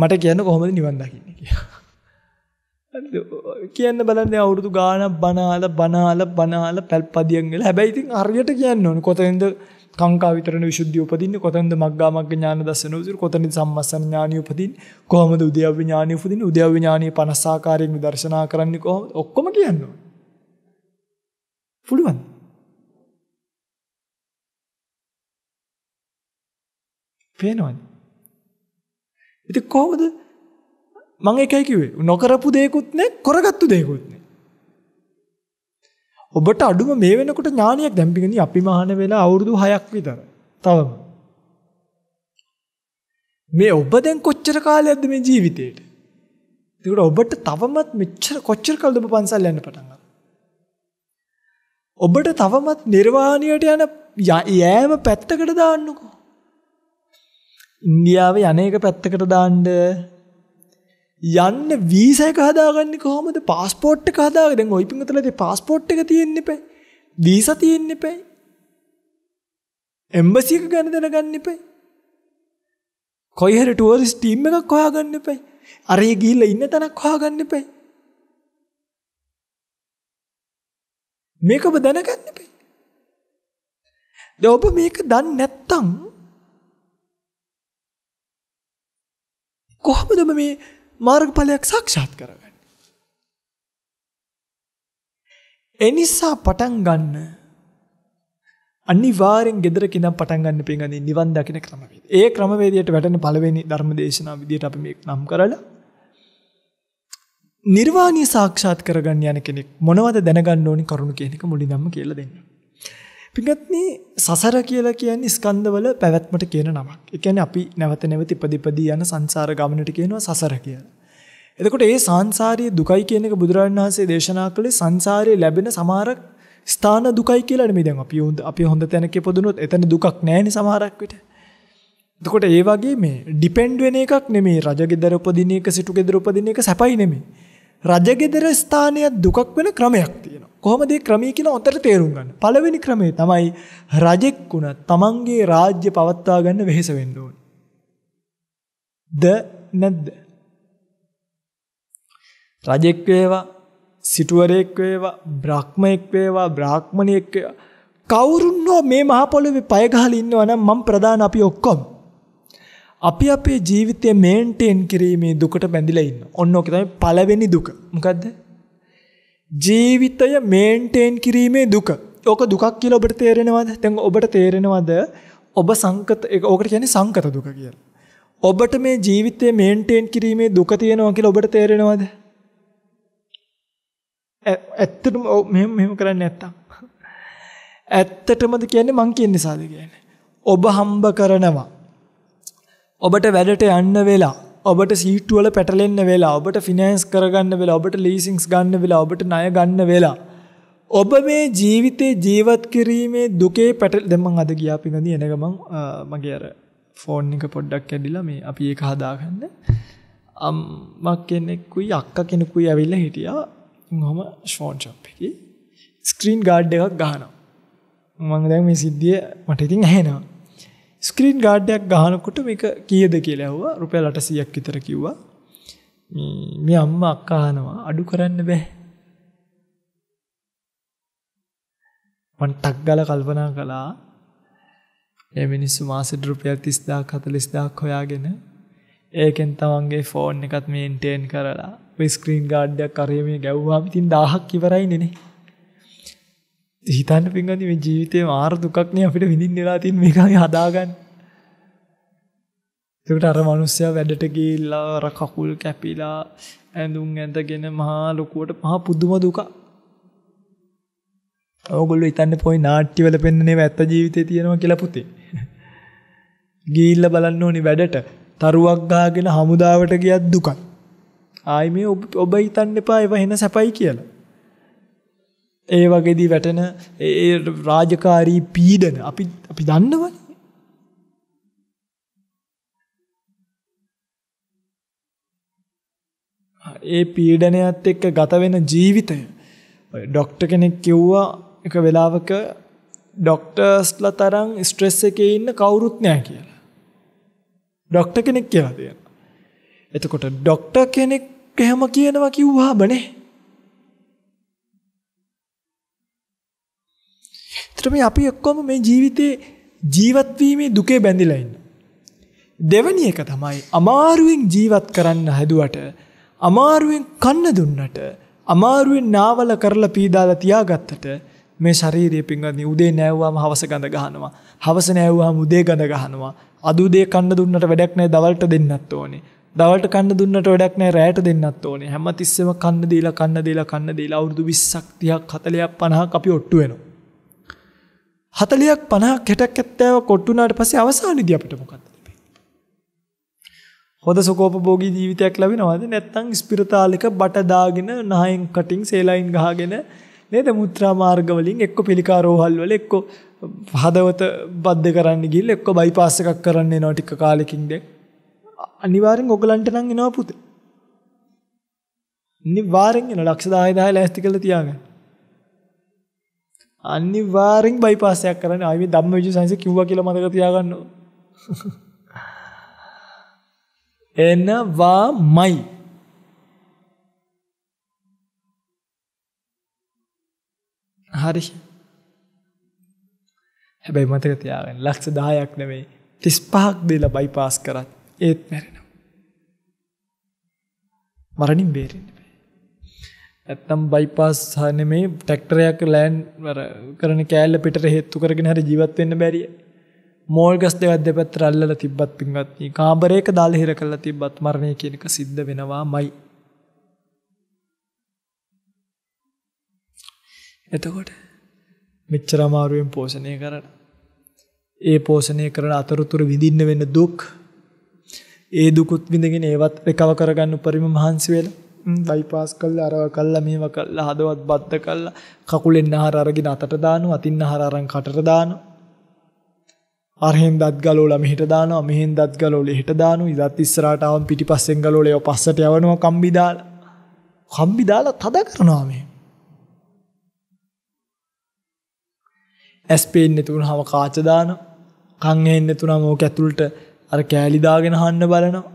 මට කියන්න කොහොමද නිවන් දකින්නේ කියලා. කියන්න බලන්න අවුරුදු ගානක් බනාල බනාල බනාල පැල්පදියන් වෙලා හැබැයි ඉතින් හරියට කියන්න ඕනේ කොතෙන්ද කාංකා විතරණ විසුද්ධිය උපදින්නේ කොතෙන්ද මග්ගා මග්ග ඥාන දසන උසිර කොතනින් සම්මස්සන ඥානිය උපදින්නේ කොහොමද උද්‍යව ඥානිය උපදින්නේ උද්‍යව ඥානිය 50 ආකාරයෙන් විදර්ශනා කරන්නේ කොහොමද ඔක්කොම කියන්න ඕනේ පුළුවන් පේනවද? ඉතින් කොහොමද? මම ඒකයි කිව්වේ. නොකරපු දෙයක්වත් නැහැ, කරගත්තු දෙයක්වත් නැහැ. ඔබට අඩුම මේ වෙනකොට ඥානියක් දැන් පිටින් අපි මහාන වෙලා අවුරුදු 6ක් විතර. තවම. මේ ඔබ දැන් කොච්චර කාලයක්ද මේ ජීවිතේට? ඒකට ඔබට තවමත් මෙච්චර කොච්චර කාලද ඔබ පන්සල් යන්න පටන් ඔබට තවමත් නිර්වාණයට යන යෑම පැත්තකට දාන්නකෝ. ඉන්දියාවේ අනේක පැත්තකට දාන්න යන්න වීසා එක හදාගන්නේ කොහොමද? પાස්පෝර්ට් එක හදාගන්න. දැන් ওই පිංගතලදී પાස්පෝර්ට් එක තියෙන්න එපේ. වීසා තියෙන්න එපේ. එම්බසි එක ගැන දැනගන්න එපේ. කොයි හරි ටුවරිස්ට් ටීම් එකක් හොයාගන්න එපේ. අරේ ගිහිල්ලා ඉන්න තැනක් හොයාගන්න එපේ. මේක ඔබ දැනගන්න එපේ. දැන් ඔබ මේක දන්නේ නැත්තම් කොහොමද මේ මාර්ගඵලයක් සාක්ෂාත් කරගන්නේ? එනිසා පටන් ගන්න අනිවාර්යෙන් gedara කිනම් පටන් ගන්න පින්ගන්නේ නිවන් දකින ක්‍රමවේදය. ඒ ක්‍රමවේදයට වැටෙන පළවෙනි ධර්මදේශනා විදියට අපි මේක නම් කරලා නිර්වාණය සාක්ෂාත් කරගන්න යන කෙනෙක් මොනවද දැනගන්න ඕනි කරුණු කියන එක මුලින්ම කියලා දෙන්නවා. පිටත්නි සසර කියලා කියන්නේ ස්කන්ධවල පැවැත්මට කියන නමක්. ඒ කියන්නේ අපි නැවත නැවත ඉපදිපදී යන සංසාර ගමනට කියනවා සසර කියලා. එතකොට මේ සංසාරයේ දුකයි කියන එක බුදුරජාණන් වහන්සේ දේශනා කළේ සංසාරයේ ලැබෙන සමහර ස්ථාන දුකයි කියලා නෙමෙයි දැන් අපි අපි හොඳ තැනක ඉපදුනොත් එතන දුකක් නැහැනේ සමහරක් විට. එතකොට ඒ වගේ මේ ඩිපෙන්ඩ් වෙන එකක් නෙමෙයි රජගෙදර උපදින එක සිටුගෙදර උපදින එක සැපයි නෙමෙයි. රජගෙදර ස්ථානය දුකක් වෙන ක්‍රමයක් තියෙනවා. කොහොමද මේ ක්‍රමී කියලා හොඳට තේරුම් ගන්න. පළවෙනි ක්‍රමය තමයි රජෙක් වුණත් තමන්ගේ රාජ්‍ය පවත්වා ගන්න වෙහෙස වෙන්න ඕනේ. ද නැද්ද? රජෙක් වේවා, සිටුවරයෙක් වේවා, බ්‍රාහ්මණයෙක් වේවා, බ්‍රාහ්මණියෙක් වේවා කවුරුන් හෝ මේ මහ පොළොවේ පය ගහලා ඉන්නවා නම් මම ප්‍රධාන අපි ඔක්කොම අපි අපේ ජීවිතය මේන්ටේන් කිරීමේ දුකට බැඳිලා ඉන්නවා. ඔන්න ඔක තමයි පළවෙනි දුක. මොකද්ද? ජීවිතය මේන්ටේන් කිරීමේ දුක. ඕක දුකක් කියලා ඔබට තේරෙනවද? දැන් ඔබට තේරෙනවද? ඔබ සංකත ඕකට කියන්නේ සංකත දුක කියලා. ඔබට මේ ජීවිතය මේන්ටේන් කිරීමේ දුක තියෙනවා කියලා ඔබට තේරෙනවද? ඇත්තටම මෙහෙම මෙහෙම කරන්නේ නැත්තම්. ඇත්තටමද කියන්නේ මං කියන නිසාද කියන්නේ. ඔබ හම්බ කරනවා. ඔබට වැඩට යන්න වෙලා ඔබට සීට්ටුවල පැටලෙන්න වෙලා ඔබට ෆිනෑන්ස් කරගන්න වෙලා ඔබට ලීසිංස් ගන්න වෙලා ඔබට ණය ගන්න වෙලා ඔබ මේ ජීවිතේ ජීවත් කිරීමේ දුකේ පැටල දැන් මං අද ගියා පිඟදී එන ගමන් මගේ අර ෆෝන් එක පොඩ්ඩක් ඇදිලා මේ අපි ඒක හදාගන්න අම්මා කෙනෙකුයි අක්කා කෙනෙකුයි ඇවිල්ලා හිටියා මම ෂෝන් ෂොප් එකේ ස්ක්‍රීන් ගාඩ් එකක් ගහනවා මම දැන් මේ සිද්ධිය මට ඉතින් ඇහෙනවා ස්ක්‍රීන් ගාඩ්ඩයක් ගහනකොට මේක කියද කියලා ඇහුවා රුපියල් 800ක් විතර කිව්වා. මේ අම්මා අක්කා අහනවා අඩු කරන්න බෑ. මං ටක් ගාලා කල්පනා කළා ඒ මිනිස්සු මාසෙට රුපියල් 30000ක් 40000ක් හොයාගෙන ඒකෙන් තමන්ගේ ෆෝන් එකත් මේන්ටේන් කරලා ස්ක්‍රීන් ගාඩ්ඩයක් කරේ මේ ගැව්වාම ඉතින් 1000ක් ඉවරයිනේ නේ. හිතන්න පින්වත්නි මේ ජීවිතේ මාර දුකක් නේ අපිට විඳින්න වෙලා තියෙන මේකගේ හදාගන්න. ඒකට අර මිනිස්සයා වැඩට ගිහිල්ලා අර කකුල් කැපිලා ඇඳුම් ඇඳගෙන මහා ලොකුවට මහා පුදුම දුක. ඕගොල්ලෝ හිතන්නේ පොයි නාට්‍යවල පෙන්නනේ ඇත්ත ජීවිතේ තියෙනවා කියලා පුතේ. ගිහිල්ලා බලන්න ඕනි වැඩට. තරුවක් ගාගෙන හමුදාවට ගියත් දුකක්. ආයි මේ ඔබ හිතන්න එපා ඒව වෙන සැපයි කියලා. ඒ වගේදී වැටෙන ඒ රාජකාරී පීඩන අපි අපි දන්නවනේ. ඒ පීඩනයත් එක්ක ගත වෙන ජීවිතය ඩොක්ටර් කෙනෙක් කිව්වා එක වෙලාවක ඩොක්ටර්ස්ලා තරම් ස්ට්‍රෙස් එකේ ඉන්න කවුරුත් නැහැ කියලා. ඩොක්ටර් කෙනෙක් කියලා දෙනවා. එතකොට ඩොක්ටර් කෙනෙක් එහෙම කියනවා කිව්වහමනේ ඒතර මේ අපි ඔක්කොම මේ ජීවිතේ ජීවත් වීමේ දුකේ බැඳිලා ඉන්නවා. දෙවැනි එක තමයි අමාරුවෙන් ජීවත් කරන්න හැදුවට අමාරුවෙන් කන්න දුන්නට අමාරුවෙන් නාවල කරලා පීදාලා තියාගත්තට මේ ශාරීරිය පිංගන්නේ උදේ නැවුවාම හවස ගඳ ගහනවා හවස නැවුවාම උදේ ගඳ ගහනවා අද උදේ කන්න දුන්නට වැඩක් නැහැ දවල්ට දෙන්නත් ඕනේ දවල්ට කන්න දුන්නට වැඩක් නැහැ රැයට දෙන්නත් ඕනේ හැමතිස්සෙම කන්න දීලා කන්න දීලා කන්න දීලා අවුරුදු 20ක් 30ක් 40ක් 50ක් අපි ඔට්ටු වෙනවා 40ක් 50ක් 60ක් 70ක් කොට්ටු වුණාට පස්සේ අවසානයේදී අපිට මොකක්ද හොඳ සුකෝපභෝගී ජීවිතයක් ලැබෙනවද නැත්නම් ස්පිරතාලයක බට දාගෙන නහයෙන් කටින් සේලයින් ගහගෙන නේද මුත්‍රා මාර්ග වලින් එක්ක පිළිකා රෝහල් වල එක්ක හදවත බද්ධ කරන්න ගිහින් එක්ක බයිපාස් එකක් කරන්න එනවා ටික කාලෙකින් දැන් අනිවාර්යෙන් ඔයගලන්ට නම් එනවා පුතේ අනිවාර්යෙන් එනවා ලක්ෂ 10 10 ලෑස්ති කරලා තියාගන්න අනිවාර්යෙන් බයිපාස් එකක් කරන්න ආයේ ධම්මවිජය සයන්ස් කිව්වා කියලා මතක තියාගන්න. එනවාමයි. හරි. හැබැයි මතක තියාගන්න ලක්ෂ 10ක් නෙමෙයි 35ක් දීලා බයිපාස් කරත් ඒත් මැරෙනවා. මරණින් බේරෙන්න බෑ. ඇත්තම් බයිපාස් සහ නෙමේ ට්‍රැක්ටරයක් ලෑන් කරන කෑල්ල පිට හේත්තු කරගෙන හරි ජීවත් වෙන්න බැරිය. මෝල් ගස් දෙවත් දෙපැත්තට අල්ලලා තිබ්බත් පින්වත්නි කාමරයක දාලා හිර කරලා තිබ්බත් මරණය කියන එක සිද්ධ වෙනවාමයි. එතකොට මෙච්චර අමාරුවෙන් පෝෂණය කරන ඒ පෝෂණය කරන අතරතුර විඳින්න වෙන දුක් ඒ දුකුත් විඳගෙන ඒවත් රකව කරගන්න උපරිම මහන්සි වෙලා බයිපාස් කල්ල අරව කල්ලා මේව කල්ලා හදවත් බද්ධ කල්ලා කකුලෙන් ආහාර අරගෙන අතට දානවා අතින් ආහාර අරන් කටට දානවා අරහෙන් දත් ගලෝලා මෙහෙට දානවා මෙහෙන් දත් ගලෝලේ හෙට දානවා ඉදත් ඉස්සරහට ආවම පිටිපස්සෙන් ගලෝලේ ඒව පස්සට යවනවා කම්බි දාලා කම්බි දාලා තද කරනවා මේ ඇස් පේන්නේ තුනම කාච දානවා කන් ඇහෙන්නේ තුනම ඕක ඇතුළට අර කෑලි දාගෙන හන්න බලනවා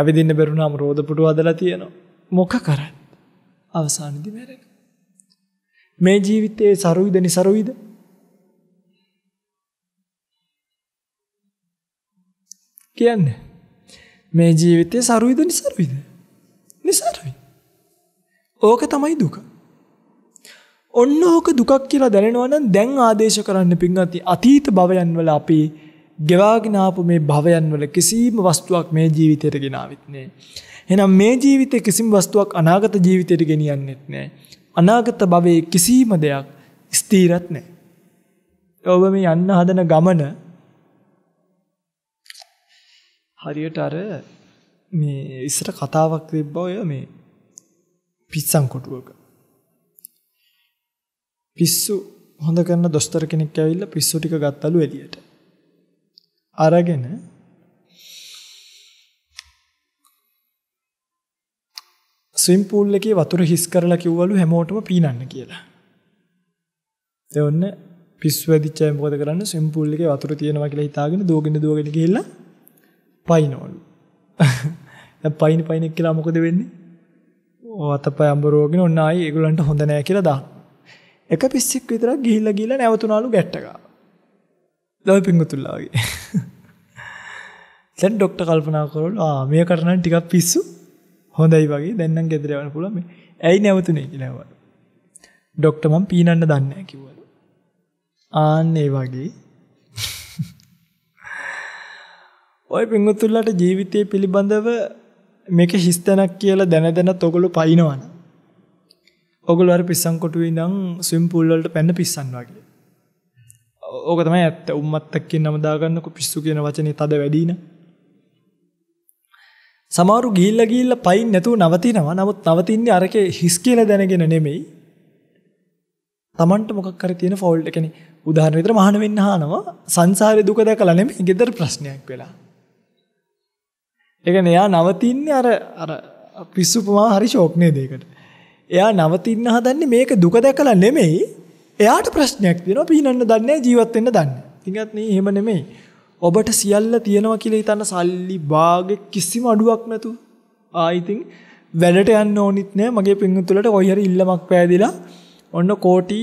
ඇවිදින්න බැරුණාම රෝද පුටු හදලා තියෙනවා. මොක කරන්නේ? අවසානයේදී මැරෙන. මේ ජීවිතයේ සරුවිද નિසරුවිද? කියන්නේ මේ ජීවිතයේ සරුවිද નિසරුවිද? નિසරුයි. ඕක තමයි දුක. ඔන්න ඕක දුකක් කියලා දැනෙනවා නම් දැන් ආදේශ කරන්න පිංගති අතීත භවයන් වල අපි ගෙවාගෙනාපු මේ භවයන් වල කිසිීම වස්තුවක් මේ ජීවිතයට ගෙනාවිත්නේ. එනම් මේ ජීවිතය කිසිම වස්තුවක් අනාගත ජීවිතයට ගෙනියන්නෙත් නෑ. අනාගත භවයේ කිසිීම දෙයක් ස්තීරත් නෑ. ඔබ මේ යන්න හදන ගමන හරියට අර මේ ඉස්සර කතාවක් තිබ්බ ඔය මේ පිස්සන් කොටුවක පිස්සු හොඳ කරන දොස්තර කෙනෙක් ඇවිල්ලා පිස්සු ටික ගත්තලු එළියට අරගෙන ස්විම් pool එකේ වතුර හිස් කරලා කිව්වලු හැමෝටම පීනන්න කියලා. ඒ ඔන්න පිස්සු වැදිච්ච අය මොකද කරන්නේ ස්විම් pool එකේ වතුර තියෙනවා කියලා හිතාගෙන දුවගෙන දුවගෙන ගිහිල්ලා පයින්නවලු. දැන් පයින් පයින් කියලා මොකද වෙන්නේ? අතපය අඹරෝගෙන ඔන්න ආයි ඒගොල්ලන්ට හොඳ නෑ කියලා දාන. එක පිස්සෙක් විතරක් ගිහිල්ලා ගිහිල්ලා නැවතුණාලු ගැට්ටකා. දව පිංගුතුල්ලාගේ දැන් ડોක්ටර් කල්පනා කරවලු ආ මේ කරණ ටිකක් පිස්සු හොඳයි වගේ දැන් නම් ගෙදර යන්න පුළුවන් මේ ඇයි නැවතුනේ කියලා ඇහුවා ડોක්ටර් මම පීනන්න දන්නේ නැහැ කිව්වලු ආන් ඒ වගේ ඔය පිංගුතුල්ලාට ජීවිතය පිළිබඳව මේක හිස්තැනක් කියලා දැන දැනත් ඔගොල්ලෝ පයින්නවනේ ඔගොල්ලෝ අර පිස්සන් කොටුවේ ඉඳන් ස්විම් පූල් වලට පැන්න පිස්සන් වගේ ඕක තමයි ඇත්ත උම්මත්තක් කියන නම දාගන්නකො පිස්සු කියන වචනේ තද වැඩි න ะ සමහරු ගිහිල්ලා ගිහිල්ලා පයින් නැතුව නවතිනවා. නමුත් නවතින්නේ අරකේ හිස් කියලා දැනගෙන නෙමෙයි. Tamanට මොකක් හරි තියෙන ෆෝල්ට් එකනේ. උදාහරණ විතර මහාන වෙන්න හානවා. සංසාරේ දුක දැකලා නෙමෙයි gedara ප්‍රශ්නයක් වෙලා. ඒ කියන්නේ එයා නවතින්නේ අර අර පිස්සුපමා හරි ෂොක් නේද ඒකට. එයා නවතින්න හදන්නේ මේක දුක දැකලා නෙමෙයි එයාට ප්‍රශ්නයක් තියෙනවා පීනන්න දන්නේ ජීවත් වෙන්න දන්නේ. ඉතින්වත් නේ එහෙම නෙමෙයි. ඔබට සියල්ල තියෙනවා කියලා හිතන්න සල්ලි භාගෙ කිසිම අඩුවක් නැතු. ආයිතින් වැඩට යන්න ඕනිත් නෑ මගේ පින්තුලට කොයි හරි ඉල්ලමක් පෑදිලා ඔන්න කෝටි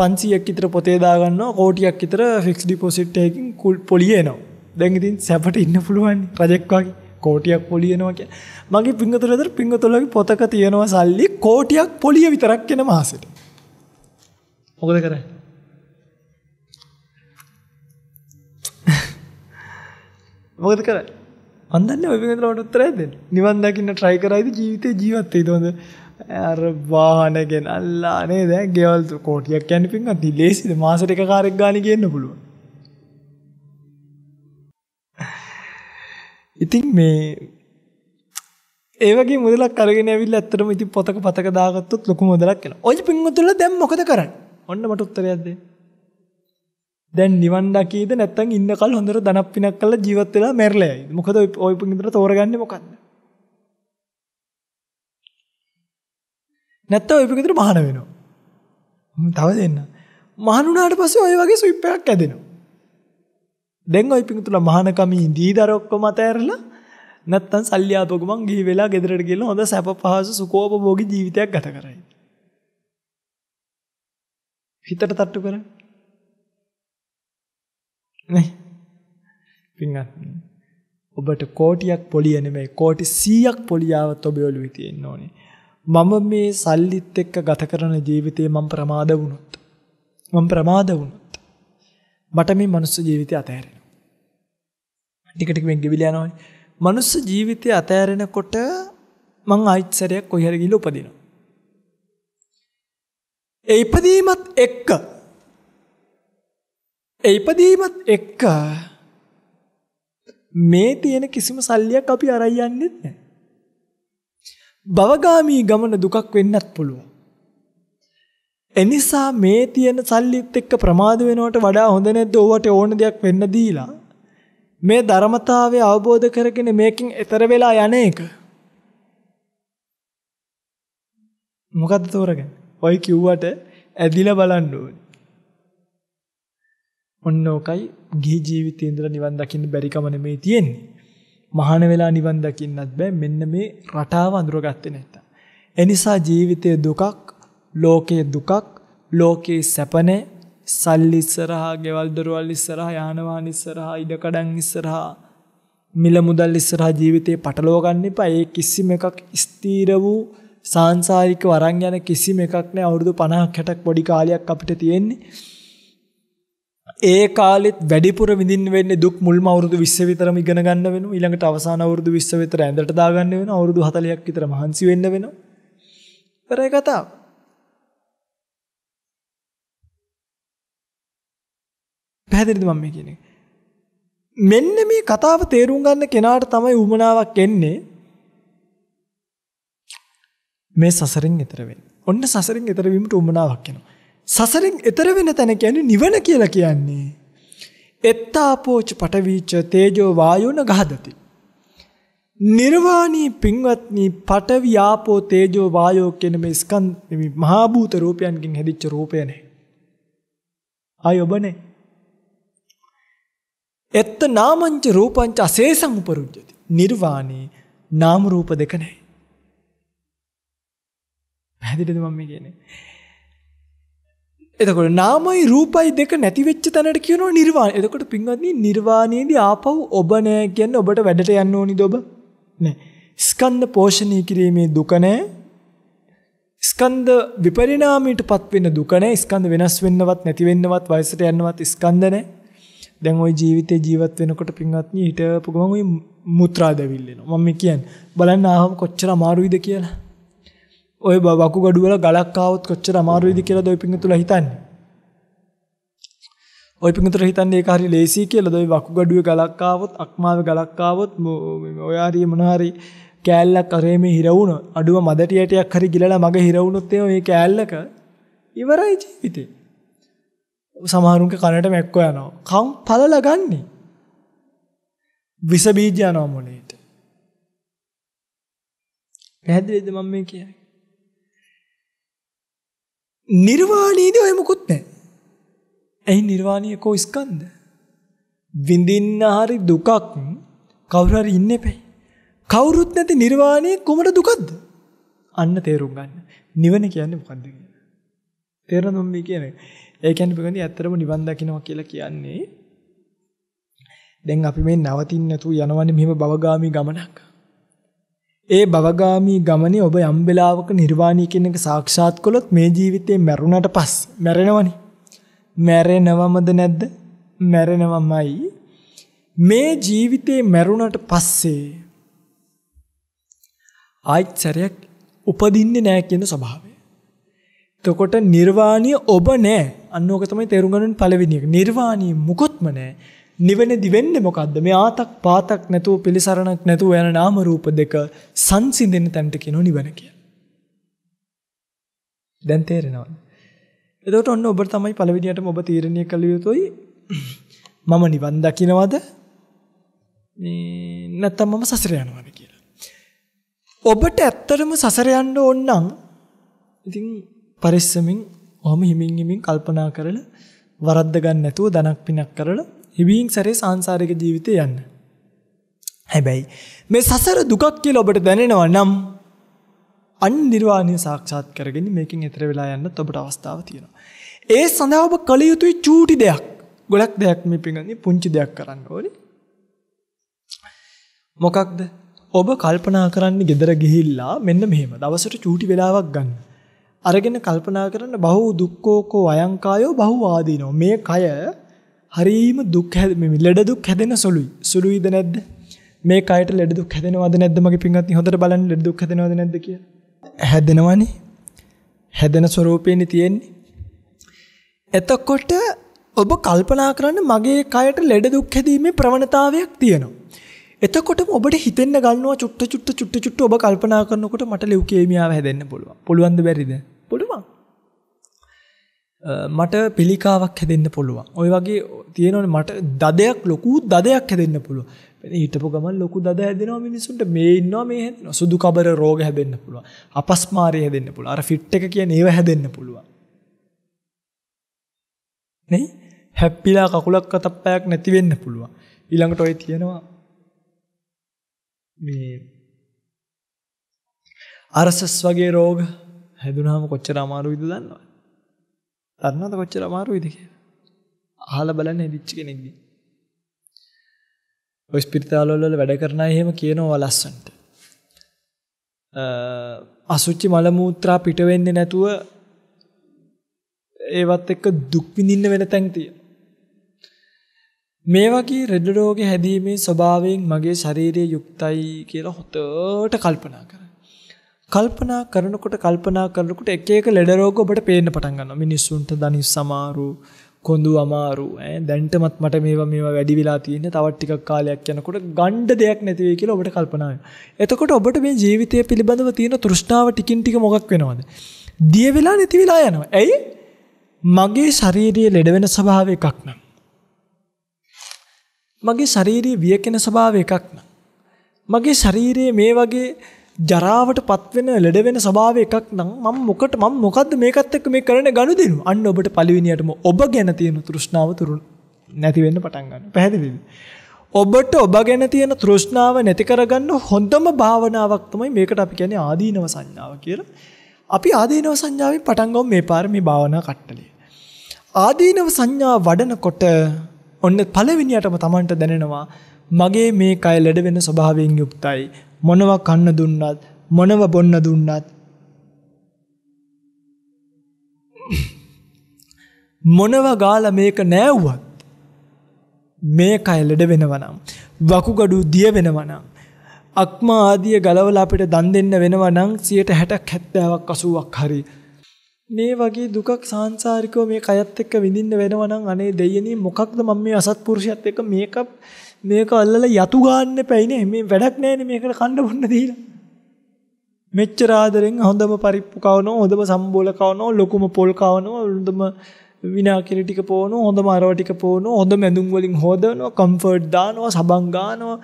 500ක් විතර පොතේ දාගන්නවා කෝටියක් විතර ෆික්ස් ඩිපොසිට් එකකින් පොලිය එනවා. දැන් ඉතින් සැපට ඉන්න පුළුවන් රජෙක් වගේ කෝටියක් පොලිය එනවා කියන්නේ. මගේ පින්තුලට පින්තුලගේ පොතක තියෙනවා සල්ලි කෝටියක් පොලිය විතරක් එන මාසෙට. මොකද කරන්නේ? මොකද කරන්නේ? මන් දන්නේ ඔය පිළිබඳව මට උත්තරයක් දෙන්න. නිවන් දකින්න try කරයිද ජීවිතේ ජීවත් වෙයිද හොඳ? අර වාහන ගෙනල්ලා නේද? ගෙවල් කෝටියක් කියන්නේ පින්වත් ඉලේසිද මාසෙට එක කාර් එක ගානේ ගේන්න පුළුවන්. ඉතින් මේ ඒවගේ මුදලක් අරගෙන ඇවිල්ලා ඇත්තටම ඉතින් පොතක පතක දාගත්තොත් ලොකු මුදලක් එනවා. ඔය පින්වතුන්ලා දැන් මොකද කරන්නේ? ඔන්න මට උත්තරයක් දෙන්න. දැන් නිවන් දකීද නැත්නම් ඉන්නකල් හොඳට ධනක් පිනක් කරලා ජීවත් වෙලා මැරලා යයිද? මොකද ඔය පින්තර තෝරගන්නේ මොකද්ද? නැත්නම් ඔය පින්තර මහාන වෙනවා. තව දෙන්න. මහානුණාට පස්සේ ඔය වගේ ස්විප් එකක් ඇදෙනවා. දැන් ඔය පින්තර මහානකම ඉඳී දර ඔක්කොම අතහැරලා නැත්නම් සල්ලි ආපු ගමන් ගිහි වෙලා ගෙදරට ගිහලා හොඳ සැප පහසු සුඛෝපභෝගී ජීවිතයක් ගත කරයි. හිතට තට්ටු කරන්නේ. නේ? පින්වත් ඔබට කෝටියක් පොලිය නෙමෙයි කෝටි 100ක් පොලියාවත් ඔබේ ඔළුවේ තියෙන්න ඕනේ. මම මේ සල්ලිත් එක්ක ගත කරන ජීවිතේ මම ප්‍රමාද වුණොත් මම ප්‍රමාද වුණොත් මට මේ මනුස්ස ජීවිතය අතහැරෙනවා. ටික ටික මේ ගෙවිලා යනවානේ. මනුස්ස ජීවිතය අතහැරෙනකොට මං ආයිත් සැරයක් කොහේ හරි ගිහලා උපදිනවා. ඒ ඉපදීමත් එක්ක ඒ ඉපදීමත් එක්ක මේ තියෙන කිසිම සල්ලියක් අපි අරයි යන්නෙත් නැහැ. භවගාමී ගමන දුකක් වෙන්නත් පුළුවන්. එනිසා මේ තියෙන සල්ලිත් එක්ක ප්‍රමාද වෙනවට වඩා හොඳ නැද්ද ඕවට ඕන දෙයක් වෙන්න දීලා මේ ධර්මතාවය අවබෝධ කරගෙන මේකෙන් එතර වෙලා යන එක මොකද්ද තෝරගන්නේ ඔයි කිව්වට ඇදිලා බලන්න ඕනේ. ඔන්න ඔකයි ගිහි ජීවිතේ ඉඳලා නිවන් දකින්න බැරිකම නෙමෙයි තියෙන්නේ. මහාන වෙලා නිවන් දකින්නත් බෑ මෙන්න මේ රටාව අඳුරගත්තේ නැත්තම්. එනිසා ජීවිතයේ දුකක්, ලෝකයේ දුකක්, ලෝකයේ සැපනේ, සල්ලි ඉස්සරහා, ගෙවල් දොරවල් ඉස්සරහා, යාන වාහන ඉස්සරහා, ඉඩකඩම් ඉස්සරහා මිල මුදල් ඉස්සරහා ජීවිතේ පටලව ගන්න එපා. ඒ කිසිම එකක් ස්ථීර වූ සාංශාරික වරන් යන කිසිම එකක් නෑ අවුරුදු 50ක් 60ක් පොඩි කාලයක් අපිට තියෙන්නේ. ඒ කාලෙත් වැඩිපුර විඳින්න වෙන්නේ දුක් මුල්ම අවුරුදු 20 විතරම ඉගෙන ගන්න වෙනවා ඊළඟට අවසාන අවුරුදු 20 විතර ඇඳට දාගන්න වෙනවා අවුරුදු 40ක් විතර මහන්සි වෙන්න වෙනවා ඉතරයි කතාව පැහැදිලිද මම කියන්නේ මෙන්න මේ කතාව තේරුම් ගන්න කෙනාට තමයි උමනාවක් එන්නේ මේ සසරින් එතර ඔන්න සසරින් එතර වීමට උමනාවක් වෙනවා. සසරින් එතර වෙන තැන කියන්නේ නිවන කියලා කියන්නේ. එත්තාපෝච පටවීච තේජෝ වායුන ගහදති. නිර්වාණී පින්වත්නි පටවි ආපෝ තේජෝ වායෝ කියන මේ ස්කන්ධ මේ මහා භූත රූපයන්ගෙන් හැදිච්ච රූපය නේ. ආය ඔබනේ. එත්ත නාමංච රූපංච අශේෂං උපරුජ්ජති. නිර්වාණී නාම රූප දෙක නැහැ. පැහැදිලිද මම මේ කියන්නේ? එතකොට නාමයි රූපයි දෙක නැති වෙච්ච තැනට කියනවා නිර්වාණය. එතකොට පින්වත්නි නිර්වාණයේදී ආපහු ඔබ නෑ කියන්නේ ඔබට වැඩට යන්න ඕනිද ඔබ? නෑ. ස්කන්ධ පෝෂණය කිරීමේ දුක නෑ. ස්කන්ධ විපරිණාමයටපත් වෙන දුක නෑ. ස්කන්ධ වෙනස් වෙන්නවත් නැති වෙන්නවත් වයසට යන්නවත් ස්කන්ධ නෑ. දැන් ওই ජීවිතේ ජීවත් වෙනකොට පින්වත්නි හිටපු ගමන් ওই මුත්‍රා දැවිල්ලෙනවා. මම කියන්නේ බලන්න ආවම කොච්චර අමාරුයිද කියලා. ඔය වකු ගඩුවල ගලක් ආවොත් කොච්චර අමාරුයිද කියලා දොයි පිංගුතුලා හිතන්නේ. ඔය පිංගුතුලා හිතන්නේ ඒක හරි ලේසි කියලා දොයි වකු ගඩුවේ ගලක් ආවොත් අක්මාවේ ගලක් ආවොත් ඔය හරි මොන හරි කෑල්ලක් අරේ මේ හිර වුණා. අඩුව මදටි යටියක් හරි ගිලලා මගේ හිර වුණොත් එහෙම මේ කෑල්ලක ඉවරයි ජීවිතේ. සමහරුන්ගේ කනට මැක්කෝ යනවා. කම් පළලා ගන්නෙ. විස බීජ යනවා මොලේට. පැහැදිලිද මම මේ කියන්නේ? නිර්වාණයේදී ඔය මොකුත් නැහැ. ඇයි නිර්වාණය කෝ ස්කන්ධ? විඳින්න හරි දුකක් කවුරු හරි ඉන්න එපේ. කවුරුත් නැති නිර්වාණය කොමඩ දුකද්ද? අන්න තේරුම් ගන්න. නිවන කියන්නේ මොකද්ද කියලා. තේරෙනවද මේ කියන්නේ? ඒ කියන්නේ පිළිගන්නේ ඇත්තටම නිවන් දකින්නවා කියලා කියන්නේ දැන් අපි මේ නවතින්න තු යනවනේ මෙහෙම භවගාමි ගමනක්. ඒ භවගාමී ගමනේ ඔබ යම් වෙලාවක නිර්වාණය කියන එක සාක්ෂාත් කළොත් මේ ජීවිතේ මැරුණට පස් මැරෙනවනේ. මැරෙනවමද නැද්ද? මැරෙනවමයි. මේ ජීවිතේ මැරුණට පස්සේ ආයිත් සැරයක් උපදින්නේ නැහැ කියන ස්වභාවය. එතකොට නිර්වාණිය ඔබ නෑ. අන්න ඕක තමයි තේරුම් ගන්න පළවෙනි එක. නිර්වාණිය මුකුත්ම නෑ. නිවනේදි වෙන්නේ මොකද්ද? මේ ආතක් පාතක් නැතුව පිළිසරණක් නැතුව යන නාම රූප දෙක සංසිඳෙන තැනට කියනවා නිවන කියලා. දැන් තේරෙනවද? එතකොට ඔන්න ඔබ තමයි පළවිදියටම ඔබ තීරණය කළ යුතුයි මම නිවන් දකින්නවද? මේ නැත්තම් මම සසර යනවාද කියලා. ඔබට ඇත්තටම සසර යන්න ඕන නම් ඉතින් පරිස්සමින් ඔහම හිමින් හිමින් කල්පනා කරලා වරද්ද ගන්න නැතුව ධනක් පිනක් කරලා ඉබින් සැරේ සංසාරික ජීවිතය යන්න. හැබැයි මේ සසර දුකක් කියලා ඔබට දැනෙනවා නම් අන් නිර්වාණය සාක්ෂාත් කරගෙන මේකෙන් එතර වෙලා යන්න ඔබට අවස්ථාව තියෙනවා. ඒ සඳහා ඔබ කළ යුතුයි චූටි දෙයක්. ගොඩක් දෙයක් මේ පිඟන්නේ පුංචි දෙයක් කරන්න ඕනේ. මොකක්ද? ඔබ කල්පනා කරන්නේ gedara ගිහිල්ලා මෙන්න මෙහෙම දවසට චූටි වෙලාවක් ගන්න. අරගෙන කල්පනා කරන්න බහුව දුක්ඛෝකෝ අයංකායෝ බහුව ආදීනෝ. මේ කය හරීම දුක් හැදෙන්නේ ලෙඩ දුක් හැදෙන සුළුයි. සුළුයිද නැද්ද? මේ කයට ලෙඩ දුක් හැදෙනවද නැද්ද මගේ පින්වත්නි හොඳට බලන්න ලෙඩ දුක් හැදෙනවද නැද්ද කියලා. හැදෙනවනේ. හැදෙන ස්වરૂපේනේ තියෙන්නේ. එතකොට ඔබ කල්පනා කරන්න මගේ කයට ලෙඩ දුක් හැදීමේ ප්‍රවණතාවයක් තියෙනවා. එතකොටම ඔබට හිතෙන්න ගන්නවා චුට්ට චුට්ට චුට්ට චුට්ට ඔබ කල්පනා කරනකොට මට ලිව්කේමියාව හැදෙන්න පුළුවන්. පුළුවන්ද බැරිද? පුළුවන්. මට පිළිකාවක් හැදෙන්න පුළුවන්. ඔය වගේ තියෙනවනේ මට දදයක් ලොකු දදයක් හැදෙන්න පුළුවන්. හිටපු ගමන් ලොකු දද හැදෙනවා මිනිසුන්ට මේ ඉන්නවා මේ හැදෙනවා. සුදු කබර රෝග හැදෙන්න පුළුවන්. අපස්මාරය හැදෙන්න පුළුවන්. අර ෆිට් එක කියන්නේ ඒව හැදෙන්න පුළුවන්. නේ? හැප්පිලා කකුලක් අතප්පයක් නැති වෙන්න පුළුවන්. ඊළඟට ඔය තියෙනවා මේ අරසස් වගේ රෝග හැදුනහම කොච්චර අමාරුයිද දන්නවද? දන්නවද කොච්චර අමාරුයිද කියලා? අහලා බලන්න හිටිච්ච කෙනෙක්ගේ. ඔය ස්පිරිතාලවල වැඩ කරන අය එහෙම කියනවා ලස්සන්ට. අසුචි මල මූත්‍රා පිට වෙන්නේ නැතුව ඒවත් එක්ක දුක් විඳින්න වෙන තැන් තියෙනවා. මේ වගේ රෙඩ රෝගේ හැදීමේ ස්වභාවයෙන් මගේ ශරීරය යුක්තයි කියලා හොතට කල්පනා කරා. කල්පනා කරනකොට කල්පනා කරනකොට එක එක ලෙඩ රෝග ඔබට පේන්න පටන් ගන්නවා. මිනිස්සුන්ට දනිස් සමාරු, කොඳු අමාරු. ඈ දැන්ටමත් මට මේවා මේවා වැඩි වෙලා තියෙන. තවත් ටිකක් කාලයක් යනකොට ගණ්ඩ දෙයක් නැති වෙයි කියලා ඔබට කල්පනා වෙනවා. එතකොට ඔබට මේ ජීවිතය පිළිබඳව තියෙන තෘෂ්ණාව ටිකින් ටික මොකක් වෙනවද? දිය වෙලා නැති වෙලා යනවා. ඇයි? මගේ ශාරීරියේ ලෙඩ වෙන ස්වභාව එකක් නම් මගේ ශාරීරියේ වියකෙන ස්වභාව එකක් නම් මගේ ශරීරයේ මේ වගේ ජරාවට පත්වෙන ලෙඩ වෙන ස්වභාව එකක් නම් මම මොකට මම මොකද්ද මේකත් එක්ක මේ කරන ගනුදෙනු අන්න ඔබට පළවෙනියටම ඔබ ගැන තියෙන තෘෂ්ණාව තුරු නැති වෙන්න පටන් ගන්නවා පැහැදිලිද ඔබට ඔබ ගැන තියෙන තෘෂ්ණාව නැති කරගන්න හොඳම භාවනාවක් තමයි මේකට අපි කියන්නේ ආදීනව සංඥාව කියලා අපි ආදීනව සංඥාවෙන් පටන් ගමු මේ පාර මේ භාවනා කට්ටලිය ආදීනව සංඥාව වඩනකොට ඔන්න පළවෙනියටම Tamanට දැනෙනවා මගේ මේ කය ලෙඩ වෙන ස්වභාවයෙන් යුක්තයි මොනවා කන්න දුන්නත් මොනව බොන්න දුන්නත් මොනව ගාලා මේක නෑව්වත් මේ කය ලෙඩ වෙනවනම් වකුගඩු දිය වෙනවනම් අක්මා ආදිය ගලවලා අපිට දන් දෙන්න වෙනවනම් 60ක් 70ක් 80ක් හරි මේ වගේ දුකක් සාංශාරිකව මේ කයත් එක්ක විඳින්න වෙනවනම් අනේ දෙයනේ මොකක්ද මම මේ අසත්පුරුෂයත් එක්ක මේකප් මේක අල්ලලා යතු ගන්න එපයිනේ මේ වැඩක් නැහැනේ මේකට කන්න බොන්න දීලා. මෙච්චර ආදරෙන් හොඳම පරිප්පු කවනෝ හොඳම සම්බෝල කවනෝ ලොකුම පොල් කවනෝ හොඳම විනාකිරි ටික පොවනෝ හොඳම අරව ටික පොවනෝ හොඳ මැදුම් වලින් හොදනවා කම්ෆර්ට් දානවා සබන් ගානවා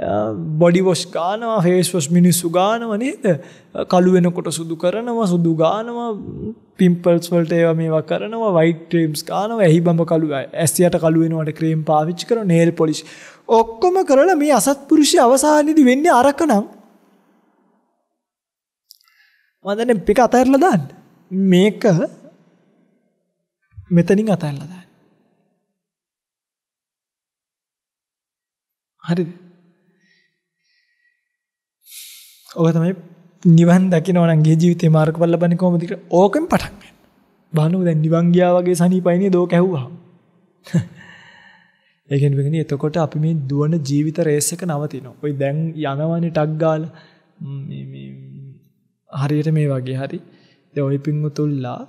බොඩි වොෂ් ගානවා ෆේස් වොෂ් මිනිස්සු ගානවා නේද? කළු වෙනකොට සුදු කරනවා, සුදු ගානවා, පිම්පල්ස් වලට ඒවා මේවා කරනවා, වයිට් ක්‍රීම්ස් ගානවා, එහි බඹ කළු ඇස් යට කළු වෙනවට ක්‍රීම් පාවිච්චි කරනවා, නේල් පොලිෂ්. ඔක්කොම කරලා මේ අසත්පුරුෂය අවසානයේදී වෙන්නේ අරකනම් මම දැන් පික අතහැරලා දාන්න. මේක මෙතනින් අතහැරලා දාන්න. හරිද? ඕක තමයි නිවන් දකිනවා නම් ගේ ජීවිතේ මාර්ගඵල ලබන්නේ කොහොමද කියලා ඕකෙන් පටන් ගන්න. බානුව දැන් නිවන් ගියා වගේ සනීපයිනේ දෝක ඇහුවා. ඒකෙන් වෙන්නේ එතකොට අපි මේ දුවන ජීවිත රේස් එක නවතිනවා. ওই දැන් යනවනේ ටක් ගාලා මේ මේ හරියට මේ වගේ හරි. දැන් ওই පිංගුතුල්ලා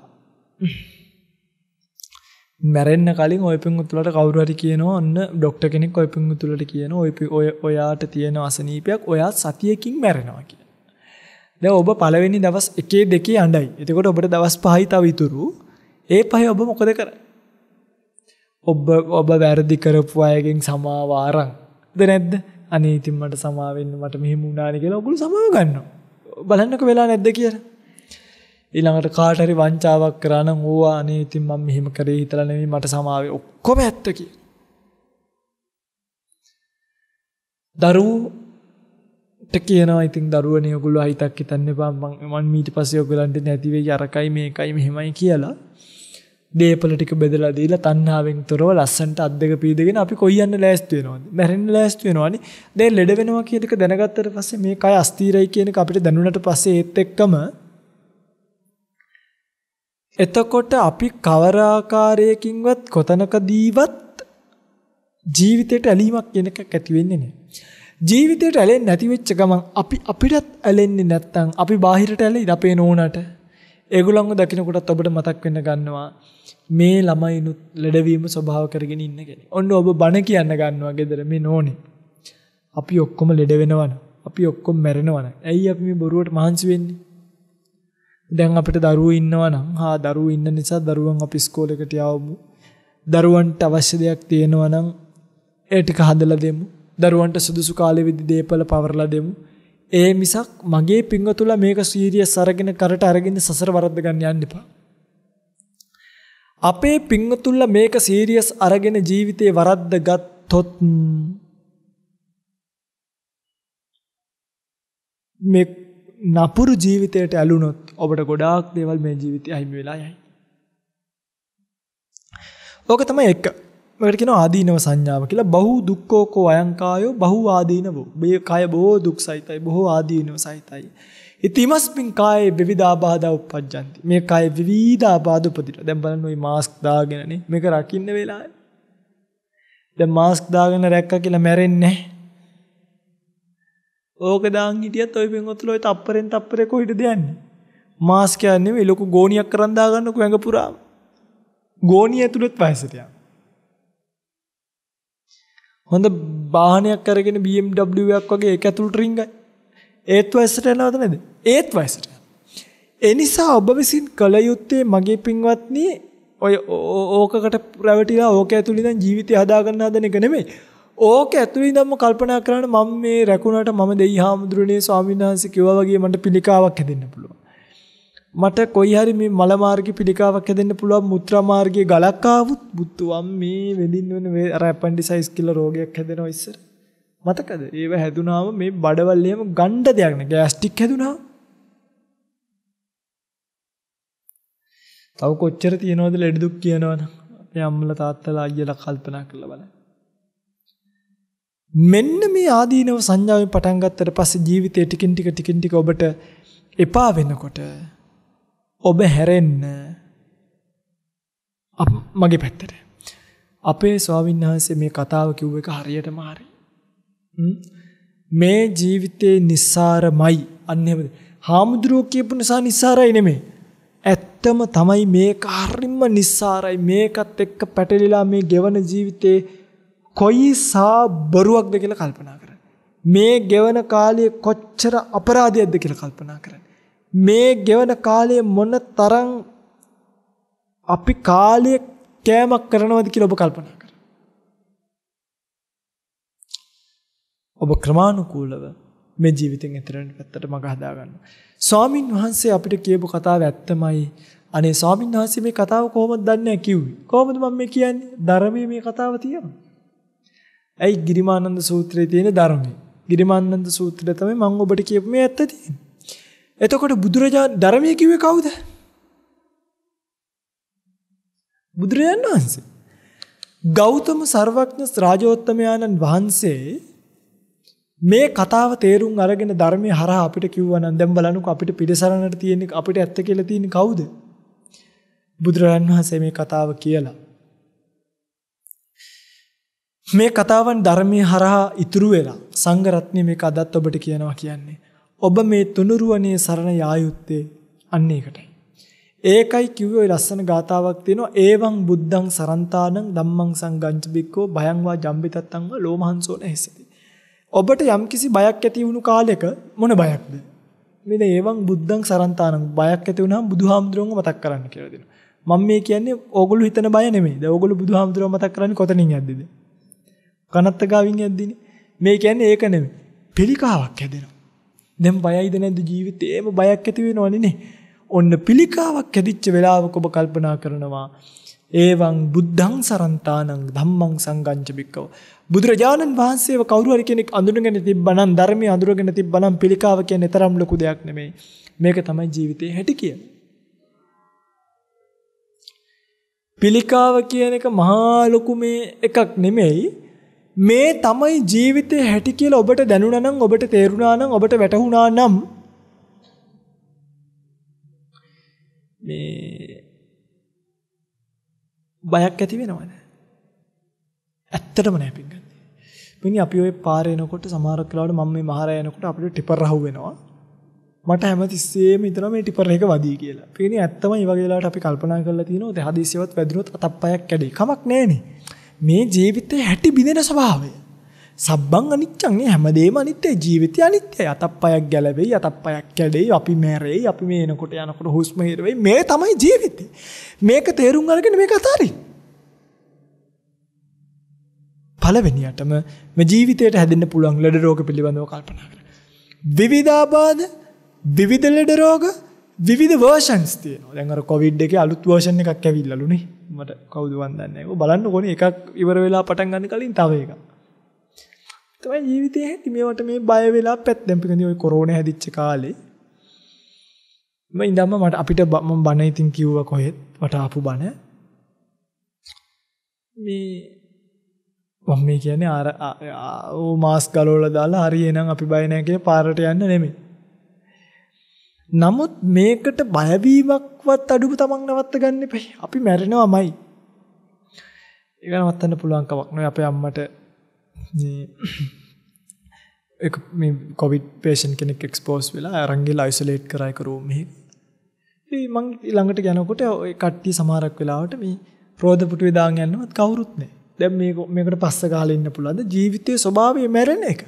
මැරෙන්න කලින් ඔය පිංගුතුලට කවුරු හරි කියනවා ඔන්න ඩොක්ටර් කෙනෙක් ඔය පිංගුතුලට කියන ඔය ඔයාට තියෙන අසනීපයක් ඔයා සතියකින් මැරෙනවා කියලා. දැන් ඔබ පළවෙනි දවස් 1 2 අඬයි. එතකොට ඔබට දවස් 5යි තව ඉතුරු. ඒ පහේ ඔබ මොකද කරන්නේ? ඔබ ඔබ වැරදි කරපු අයගෙන් සමාව අරන්. ද නැද්ද? අනේ ඉතින් මට සමාවෙන්න මට මෙහෙම වුණානේ කියලා ඔගොල්ලෝ සමාව ගන්නවා. බලන්නකෝ වෙලා නැද්ද කියලා. ඊළඟට කාට හරි වංචාවක් කරා නම් ඕවා අනේ ඉතින් මම මෙහෙම කරේ හිතලා නෙවෙයි මට සමාවෙ ඔක්කොම ඇත්ත කි. දරුවට කියනවා ඉතින් දරුවනේ ඔයගොල්ලෝ හිතක් හිතන්න එපා මම මන් ඊට පස්සේ ඔයගලන්ට නැති වෙයි අරකයි මේකයි මෙහෙමයි කියලා දේපල ටික බෙදලා දීලා තණ්හාවෙන් තොරව ලස්සන්ට අත් දෙක පීදගෙන අපි කොයියන්න ලෑස්ති වෙනවද මැරෙන්න ලෑස්ති වෙනවනේ දැන් ලෙඩ වෙනවා කියන එක දැනගත්තට පස්සේ මේ කය අස්තීරයි කියන එක අපිට දැනුණට පස්සේ ඒත් එක්කම එතකොට අපි කවර ආකාරයකින්වත් කොතනකදීවත් ජීවිතේට ඇලීමක් කියන එකක් ඇති වෙන්නේ නැහැ. ජීවිතේට ඇලෙන්නේ නැති වෙච්ච ගමන් අපි අපිටත් ඇලෙන්නේ නැත්තම් අපි බාහිරට ඇලෙයිද අපේ නෝනට? ඒගොල්ලන්ව දකිනකොටත් ඔබට මතක් වෙන්න ගන්නවා මේ ළමයිනුත් ලැඩවීම ස්වභාව කරගෙන ඉන්න කෙනෙක්. ඔන්න ඔබ බණ කියන්න ගන්නවා gedara මේ නෝනේ. අපි ඔක්කොම ලෙඩ වෙනවනේ. අපි ඔක්කොම මැරෙනවනේ. ඇයි අපි මේ බොරුවට මහන්සි වෙන්නේ? දැන් අපිට දරුවෝ ඉන්නවා නම් හා දරුවෝ ඉන්න නිසා දරුවන් අපි ඉස්කෝලේකට යවමු. දරුවන්ට අවශ්‍ය දෙයක් තියෙනවා නම් ඒ ටික හදලා දෙමු. දරුවන්ට සුදුසු කාලෙ විදි දේපල පවර්ලා දෙමු. ඒ මිසක් මගේ පිංගතුලා මේක සීරියස් අරගෙන කරට අරගෙන සසර වරද්ද ගන්න යන්න එපා. අපේ පිංගතුල්ල මේක සීරියස් අරගෙන ජීවිතේ වරද්ද ගත්තොත් මේ නපුරු ජීවිතයට ඇලුනොත් ඔබට ගොඩාක් දේවල් මේ ජීවිතේ අහිමි වෙලා යයි. ඕක තමයි එක. මේකට කියනවා ආදීනව සංඥාව කියලා. බහූ දුක්ඛෝ කෝ අයංකායෝ බහූ ආදීනවෝ. මේ කය බොහෝ දුක්සහිතයි, බොහෝ ආදීනව සහිතයි. ඉතිමස්මින් කායේ විවිධාබාධ උප්පජ්ජන්ති. මේ කාය විවිධාබාධ උපදිනවා. දැන් බලන්න ওই මාස්ක් දාගෙනනේ. මේක රකින්න වෙලාවයි. දැන් මාස්ක් දාගෙන රැක්කා කියලා මැරෙන්නේ නැහැ. ඕක දාන් හිටියත් ওই පෙන්වතුල ඔය තප්පරෙන් තප්පරේ කොහෙටද යන්නේ? මාස් කියන්නේ මේ ලොකු ගෝණියක් කරන් දාගන්නකො ඇඟ පුරාම. ගෝණිය ඇතුළෙත් වයසට යන. හොඳ වාහනයක් අරගෙන BMW එකක් වගේ ඒක ඇතුළට රින්ගයි. ඒත් වයසට යනවද නැද? ඒත් වයසට යනවා. ඒ නිසා ඔබ විසින් කල යුත්තේ මගේ පින්වත්නි ඔය ඕකකට රැවටිලා ඕක ඇතුළේ ඉඳන් ජීවිතය හදාගන්න හදන එක නෙමෙයි. ඕක ඇතුළේ ඉඳන්ම කල්පනා කරන්න මම මේ රැකුණාට මම දෙයි හාමුදුරනේ ස්වාමීන් වහන්සේ කිව්වා වගේ මට පිළිකාවක් හැදෙන්න පුළුවන්. මට කොයි හරි මේ මල මාර්ගේ පිළිකාවක් හැදෙන්න පුළුවන් මුත්‍රා මාර්ගයේ ගලක් ආවොත් බුත්තුවම් මේ වෙලින් වෙන අර ඇපෙන්ඩිසයිස් කියලා රෝගයක් හැදෙනවා ඉස්සර. මතකද? ඒව හැදුනාම මේ බඩවල් එහෙම ගණ්ඩ දෙයක් නේ. ගෑස්ටික් හැදුනා. තව කොච්චර තියනවද ලෙඩ දුක් කියනවනම් අපේ අම්මලා තාත්තලා අයියලා කල්පනා කරලා බලන්න. මෙන්න මේ ආදීනව සංඥාවෙන් පටන් ගත්තට පස්සේ ජීවිතේ ටිකින් ටික ටිකින් ටික ඔබට එපා වෙනකොට ඔබ හැරෙන්න මගේ පැත්තට අපේ ස්වාමීන් වහන්සේ මේ කතාව කිව්ව එක හරියටම හරි. මේ ජීවිතේ නිස්සාරමයි. අන්න එහෙමද? හාමුදුරුවෝ කියපු නිසා නිස්සාරයි නෙමෙයි. ඇත්තම තමයි මේක හරිම නිස්සාරයි. මේකත් එක්ක පැටලිලා මේ ගෙවන ජීවිතේ කොයි සා බොරුවක්ද කියලා කල්පනා කරන්න. මේ ගෙවන කාලයේ කොච්චර අපරාධයක්ද කියලා කල්පනා කරන්න. මේ ගෙවන කාලයේ මොන තරම් අපි කාලයේ කෑමක් කරනවද කියලා ඔබ කල්පනා කරන්න. ඔබ ක්‍රමානුකූලව මේ ජීවිතෙන් එතරම් පැත්තට මඟ හදා ගන්න. ස්වාමින් වහන්සේ අපිට කියපු කතාව ඇත්තමයි. අනේ ස්වාමින් වහන්සේ මේ කතාව කොහොමද දන්නේ කිව්වේ? කොහොමද මම මේ කියන්නේ? ධර්මයේ මේ කතාව තියෙනවා. ඇයි ගිරිමානන්ද සූත්‍රයේ තියෙන ධර්මය. ගිරිමානන්ද සූත්‍රය තමයි මම ඔබට කියපු මේ ඇත්ත තියෙන්නේ. එතකොට බුදුරජාණන් ධර්මයේ කිව්වේ කවුද? බුදුරජාණන් වහන්සේ. ගෞතම සර්වඥ රාජෝත්තමයාණන් වහන්සේ මේ කතාව තේරුම් අරගෙන ධර්මයේ හරහා අපිට කිව්වනම් දැන් බලන්නකො අපිට පිළිසරණට තියෙන අපිට ඇත්ත කියලා තියෙන කවුද? බුදුරජාණන් වහන්සේ මේ කතාව කියලා. මේ කතාවන් ධර්මයේ හරහා ඉතුරු වෙලා සංඝරත්නය මේක අදත් ඔබට කියනවා කියන්නේ ඔබ මේ තුනුරුවනේ සරණ යා යුත්තේ අන්න ඒකටයි. ඒකයි කිව්වේ ලස්සන ගාතාවක් තියෙනවා ඒවං බුද්ධං සරන්තානං ධම්මං සංගංච බික්කෝ භයං වා ජම්බිතත්තං වා ලෝමහංසෝ නැහිසති. ඔබට යම්කිසි බයක් ඇති වුණු කාලෙක මොන බයක්ද? මෙන්න ඒවං බුද්ධං සරන්තානං බයක් ඇති වුණාම බුදුහාමුදුරුවෝ මතක් කරන්න කියලා දෙනවා. මම මේ කියන්නේ ඕගොල්ලෝ හිතන බය නෙමෙයි. දැන් ඕගොල්ලෝ බුදුහාමුදුරුවෝ මතක් කරන්නේ කොතනින් යද්දිද? කනත්ත ගාවින් ඇද්දිනේ. මේ කියන්නේ ඒක නෙමෙයි. පිළිකාවක් හැදෙනවා. දැන් බයයිද නැද්ද ජීවිතේම බයක් ඇති වෙනවනේ ඔන්න පිළිකාවක් හැදිච්ච වෙලාවක ඔබ කල්පනා කරනවා ඒවං බුද්ධං සරන්තානං ධම්මං සංගංච බික්කව බුදුරජාණන් වහන්සේව කවුරු හරි කෙනෙක් අඳුනගෙන තිබ්බනම් ධර්මයේ අඳුරගෙන තිබ්බනම් පිළිකාව කියන්නේ තරම් ලොකු දෙයක් නෙමෙයි මේක තමයි ජීවිතේ හැටි කියන්නේ පිළිකාව කියන එක මහා ලොකු මේ එකක් නෙමෙයි මේ තමයි ජීවිතේ හැටි කියලා ඔබට දැනුණා නම් ඔබට තේරුණා නම් ඔබට වැටහුණා නම් මේ බයක් ඇති වෙනවද? ඇත්තටම නෑ පිංගන්නේ. මිනි අපි ওই පාරේ එනකොට සමහරක් කාලවල මම මේ මහරය එනකොට අපිට ටිපර් රහුව වෙනවා. මට හැමතිස්සෙම හිතනවා මේ ටිපර් එක වදී කියලා. පිනේ ඇත්තම මේ වගේ වෙලාවට අපි කල්පනා කරලා තියෙනවා. දැන් හදිසියවත් වැදුනොත් අතප්පයක් කැඩේ. කමක් නෑනේ. මේ ජීවිතේ හැටි බිඳෙන ස්වභාවය. සබ්බං අනිච්චං මේ හැමදේම අනිත්‍යයි ජීවිතය අනිත්‍යයි අතප්පයක් ගැලවෙයි අතප්පයක් කැඩෙයි අපි මැරෙයි අපි මේ එනකොට යනකොට හුස්ම හිරවෙයි මේ තමයි ජීවිතේ මේක තේරුම් අරගෙන මේක අතාරින්න පළවෙනියටම මේ ජීවිතයට හැදෙන්න පුළුවන් ලෙඩ රෝග පිළිබඳව කල්පනා කරන්න විවිධාබාධ විවිධ ලෙඩ රෝග විවිධ වර්ෂන්ස් තියෙනවා. දැන් අර කොවිඩ් එකේ අලුත් වර්ෂන් එකක් ඇවිල්ලාලුනේ. මට කවුද වන් දන්නේ නැහැ. බලන්න ඕනේ එකක් ඉවර වෙලා පටන් ගන්න කලින් තව එකක්. තමයි ජීවිතේ හැටි මේවට මේ බය වෙලා පැත්තෙන් පිටින් ඔය කොරෝනා හැදිච්ච කාලේ මම ඉඳන්ම මට අපිට මම බණ ඉතින් කිව්වා කොහෙත් මට ආපු බණ මේ මම මේ කියන්නේ ආ ඕ මාස් ගලවලා දාලා හරි එහෙනම් අපි බය නැහැ කියලා පාරට යන්න නෙමෙයි. නමුත් මේකට බයවීමක්වත් අඩුව තමන් නවත්ත ගන්න එපයි. අපි මැරෙනවමයි. ඒක නවත්තන්න පුළුවන් කමක් නෑ අපේ අම්මට මේ මේ කොවිඩ් patient කෙනෙක් expose වෙලා අරන් ගිහලා isolate කරා එක room එකේ. ඉතින් මං ළඟට යනකොට ওই කට්ටිය සමහරක් වෙලාවට මේ රෝද පුටුවේ දාගෙන යන්නවත් කවුරුත් නෑ. දැන් මේක මේකට පස්ස ගහලා ඉන්න පුළුවන්ද? ජීවිතයේ ස්වභාවය මැරෙන එක.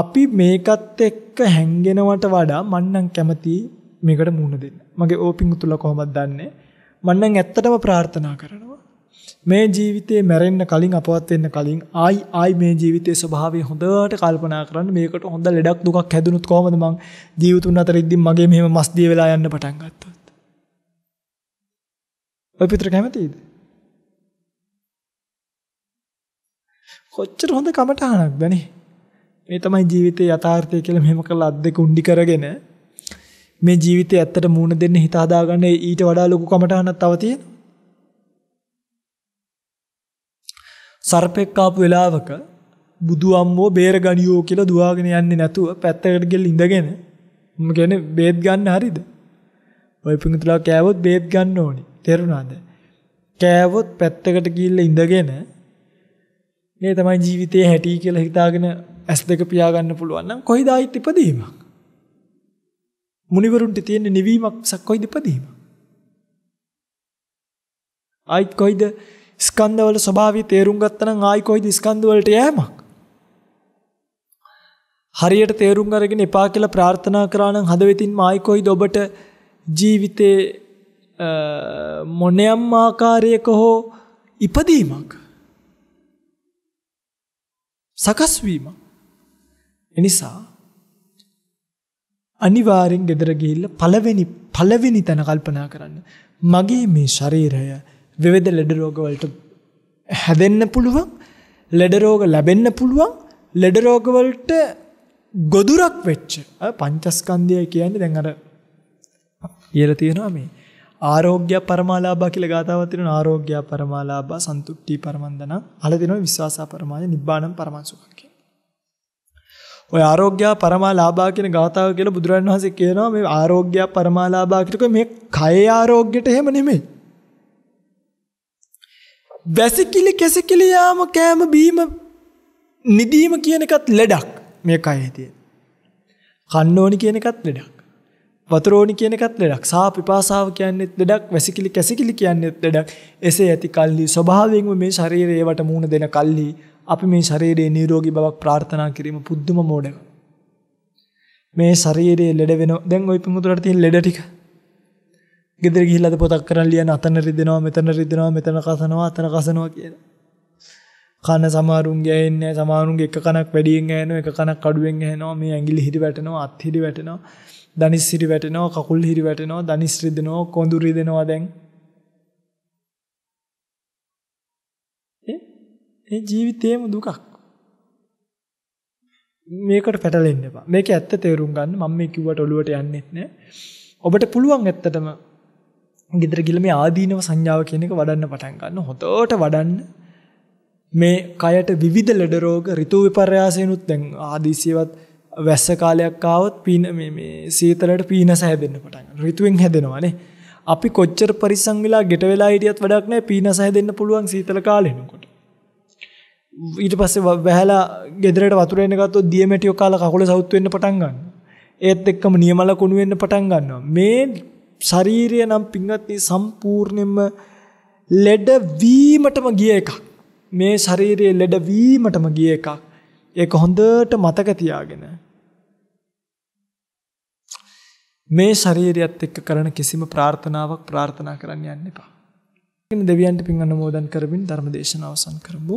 අපි මේකත් එක්ක හැංගෙනවට වඩා මන්නම් කැමති මේකට මුහුණ දෙන්න. මගේ ඕපින් උතුල කොහොමද දන්නේ? මන්නම් ඇත්තටම ප්‍රාර්ථනා කරනවා. මේ ජීවිතේ මැරෙන්න කලින් අපවත් වෙන්න කලින් ආයි ආයි මේ ජීවිතේ ස්වභාවය හොඳට කල්පනා කරන්න මේකට හොඳ ලෙඩක් දුකක් හැදුනොත් කොහොමද මං ජීවිතුන් අතර ඉද්දින් මගේ මෙහෙම මස් දිය වෙලා යන්න පටන් ගත්තොත්. ඔය පිටර කැමතිද? කොච්චර හොඳ කමටහනක් බනේ. මේ තමයි ජීවිතයේ යථාර්ථය කියලා මෙහෙම කරලා අත් දෙක උණ්ඩි කරගෙන මේ ජීවිතේ ඇත්තට මූණ දෙන්න හිත හදාගන්න ඊට වඩා ලොකු කමටහනක් තව තියෙනවා. සර්පෙක් ආපු වෙලාවක බුදු අම්මෝ බේරගනියෝ කියලා දුවාගෙන යන්නේ නැතුව පැත්තකට ගෙල් ඉඳගෙන මම කියන්නේ බේත් ගන්න හරිද? ඔය පිංගුතුලා කෑවොත් බේත් ගන්න ඕනි. තේරුණාද? කෑවොත් පැත්තකට ගිහිල්ලා ඉඳගෙන මේ තමයි ජීවිතේ හැටි කියලා හිතාගෙන ඇස් දෙක පියාගන්න පුළුවන් නම් කොයිදායිත් ඉපදීමක්. මුනිවරුන්ට තියෙන නිවීමක් සක් කොයිද ඉපදීමක්. ආයිත් කොයිද ස්කන්ධවල ස්වභාවය තේරුම් ගත්තනම් ආයි කොයිද ස්කන්ධ වලට යෑමක්. හරියට තේරුම් අරගෙන එපා කියලා ප්‍රාර්ථනා කරා නම් හදවතින්ම ආයි කොයිද ඔබට ජීවිතේ මොනියම් ආකාරයක හෝ ඉපදීමක් සකස් වීමක් එනිසා අනිවාර්යෙන් ගෙදර ගිහිල්ලා පළවෙනි පළවෙනි තැන කල්පනා කරන්න. මගේ මේ ශරීරය විවිධ ලෙඩ රෝග වලට හැදෙන්න පුළුවන්, ලෙඩ රෝග ලැබෙන්න පුළුවන්, ලෙඩ රෝග වලට ගොදුරක් වෙච්ච. අය පංචස්කන්ධය කියන්නේ දැන් අර කියලා තියෙනවා මේ ආරෝග්‍ය පරමාලාභා කියලා ගාතාවක් තියෙනවා ආරෝග්‍ය පරමාලාභා සන්තුට්ටි පරමන්දන අහලා දෙනවා විශ්වාසා පරමාය නිබ්බාණම් පරමං සුඛං කියලා. ඔය ආරෝග්‍ය පරමාලාභා කියන ගාථාව කියලා බුදුරන් වහන්සේ කියනවා මේ ආරෝග්‍ය පරමාලාභා කියනකොට මේ කය ආරෝග්‍යට එහෙම නෙමෙයි. වැසිකිලි කැසිකිලි යාම කෑම බීම නිදීම කියන එකත් ලෙඩක් මේ කයේ තියෙන. කන්න ඕනි කියන එකත් ලෙඩක්. වතුර ඕනි කියන එකත් ලෙඩක්. සා පිපාසාව කියන්නේත් ලෙඩක්, වැසිකිලි කැසිකිලි කියන්නේත් ලෙඩක්. එසේ ඇති කල්හි ස්වභාවයෙන්ම මේ ශරීරයේවට මූණ දෙන කල්හි අපි මේ ශරීරයේ නිරෝගී බවක් ප්‍රාර්ථනා කිරීම පුදුම මෝඩකම. මේ ශරීරයේ ලෙඩ වෙනවා. දැන් ওই පිමුතුරට තියෙන ලෙඩ ටික. ගෙදර ගිහිල්ලාද පොතක් කරන් ලියන අතන රිදෙනවා, මෙතන රිදෙනවා, මෙතන කසනවා, අතන කසනවා කියලා. කන සමහරුන්ගේ ඇහෙන්නේ නැහැ. සමහරුන්ගේ එක කනක් වැඩියෙන් ඇහෙනවා, එක කනක් අඩුවෙන් ඇහෙනවා. මේ ඇඟිලි හිරි වැටෙනවා, අත් හිරි වැටෙනවා. දනිස් හිරි වැටෙනවා, කකුල් හිරි වැටෙනවා, දනිස් රිදෙනවා, කොඳු රිදෙනවා දැන්. මේ ජීවිතේම දුකක්. මේකට පැටලෙන්න එපා. මේක ඇත්ත තේරුම් ගන්න මම මේ කිව්වට ඔළුවට යන්නෙත් නෑ. ඔබට පුළුවන් ඇත්තටම ගෙදර ගිහලා මේ ආදීනව සංඥාව කියන එක වඩන්න පටන් ගන්න. හොතට වඩන්න. මේ කයට විවිධ ලෙඩ රෝග ඍතු විපර්යාසයනුත් දැන් ආදිසියවත් වැස්ස කාලයක් ආවොත් පීන මේ මේ සීතලට පීනස හැදෙන්න පටන් ගන්නවා. ඍතුවෙන් හැදෙනවානේ. අපි කොච්චර පරිස්සම් වෙලා ගෙට වෙලා හිටියත් වැඩක් නැහැ පීනස හැදෙන්න පුළුවන් සීතල කාලෙනකොට. ඊට පස්සේ වැහලා ගෙදරට වතුරෙන් ගත්තොත් දියමැටියෝ කාලා කකුල සවුත් වෙන්න පටන් ගන්නවා. ඒත් එක්කම නියමල කුණු වෙන්න පටන් ගන්නවා. මේ ශාරීරිය නම් පින්වත්නි සම්පූර්ණයෙන්ම ලෙඩ වීමටම ගිය එකක්. මේ ශාරීරියේ ලෙඩ වීමටම ගිය එකක්. ඒක හොඳට මතක තියාගෙන මේ ශරීරයත් එක්ක කරන කිසිම ප්‍රාර්ථනාවක් ප්‍රාර්ථනා කරන්න යන්න එපා. දෙවියන්ට පින් අනුමෝදන් කරමින් ධර්ම දේශනාව අවසන් කරමු.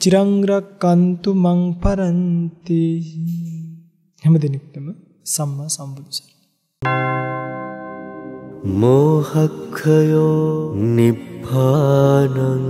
චිරං රක්කන්තු මං පරන්ති හැමදෙනෙක්ටම සම්මා සම්බුදු සරණයි මෝහක්ඛයෝ නිබ්බානං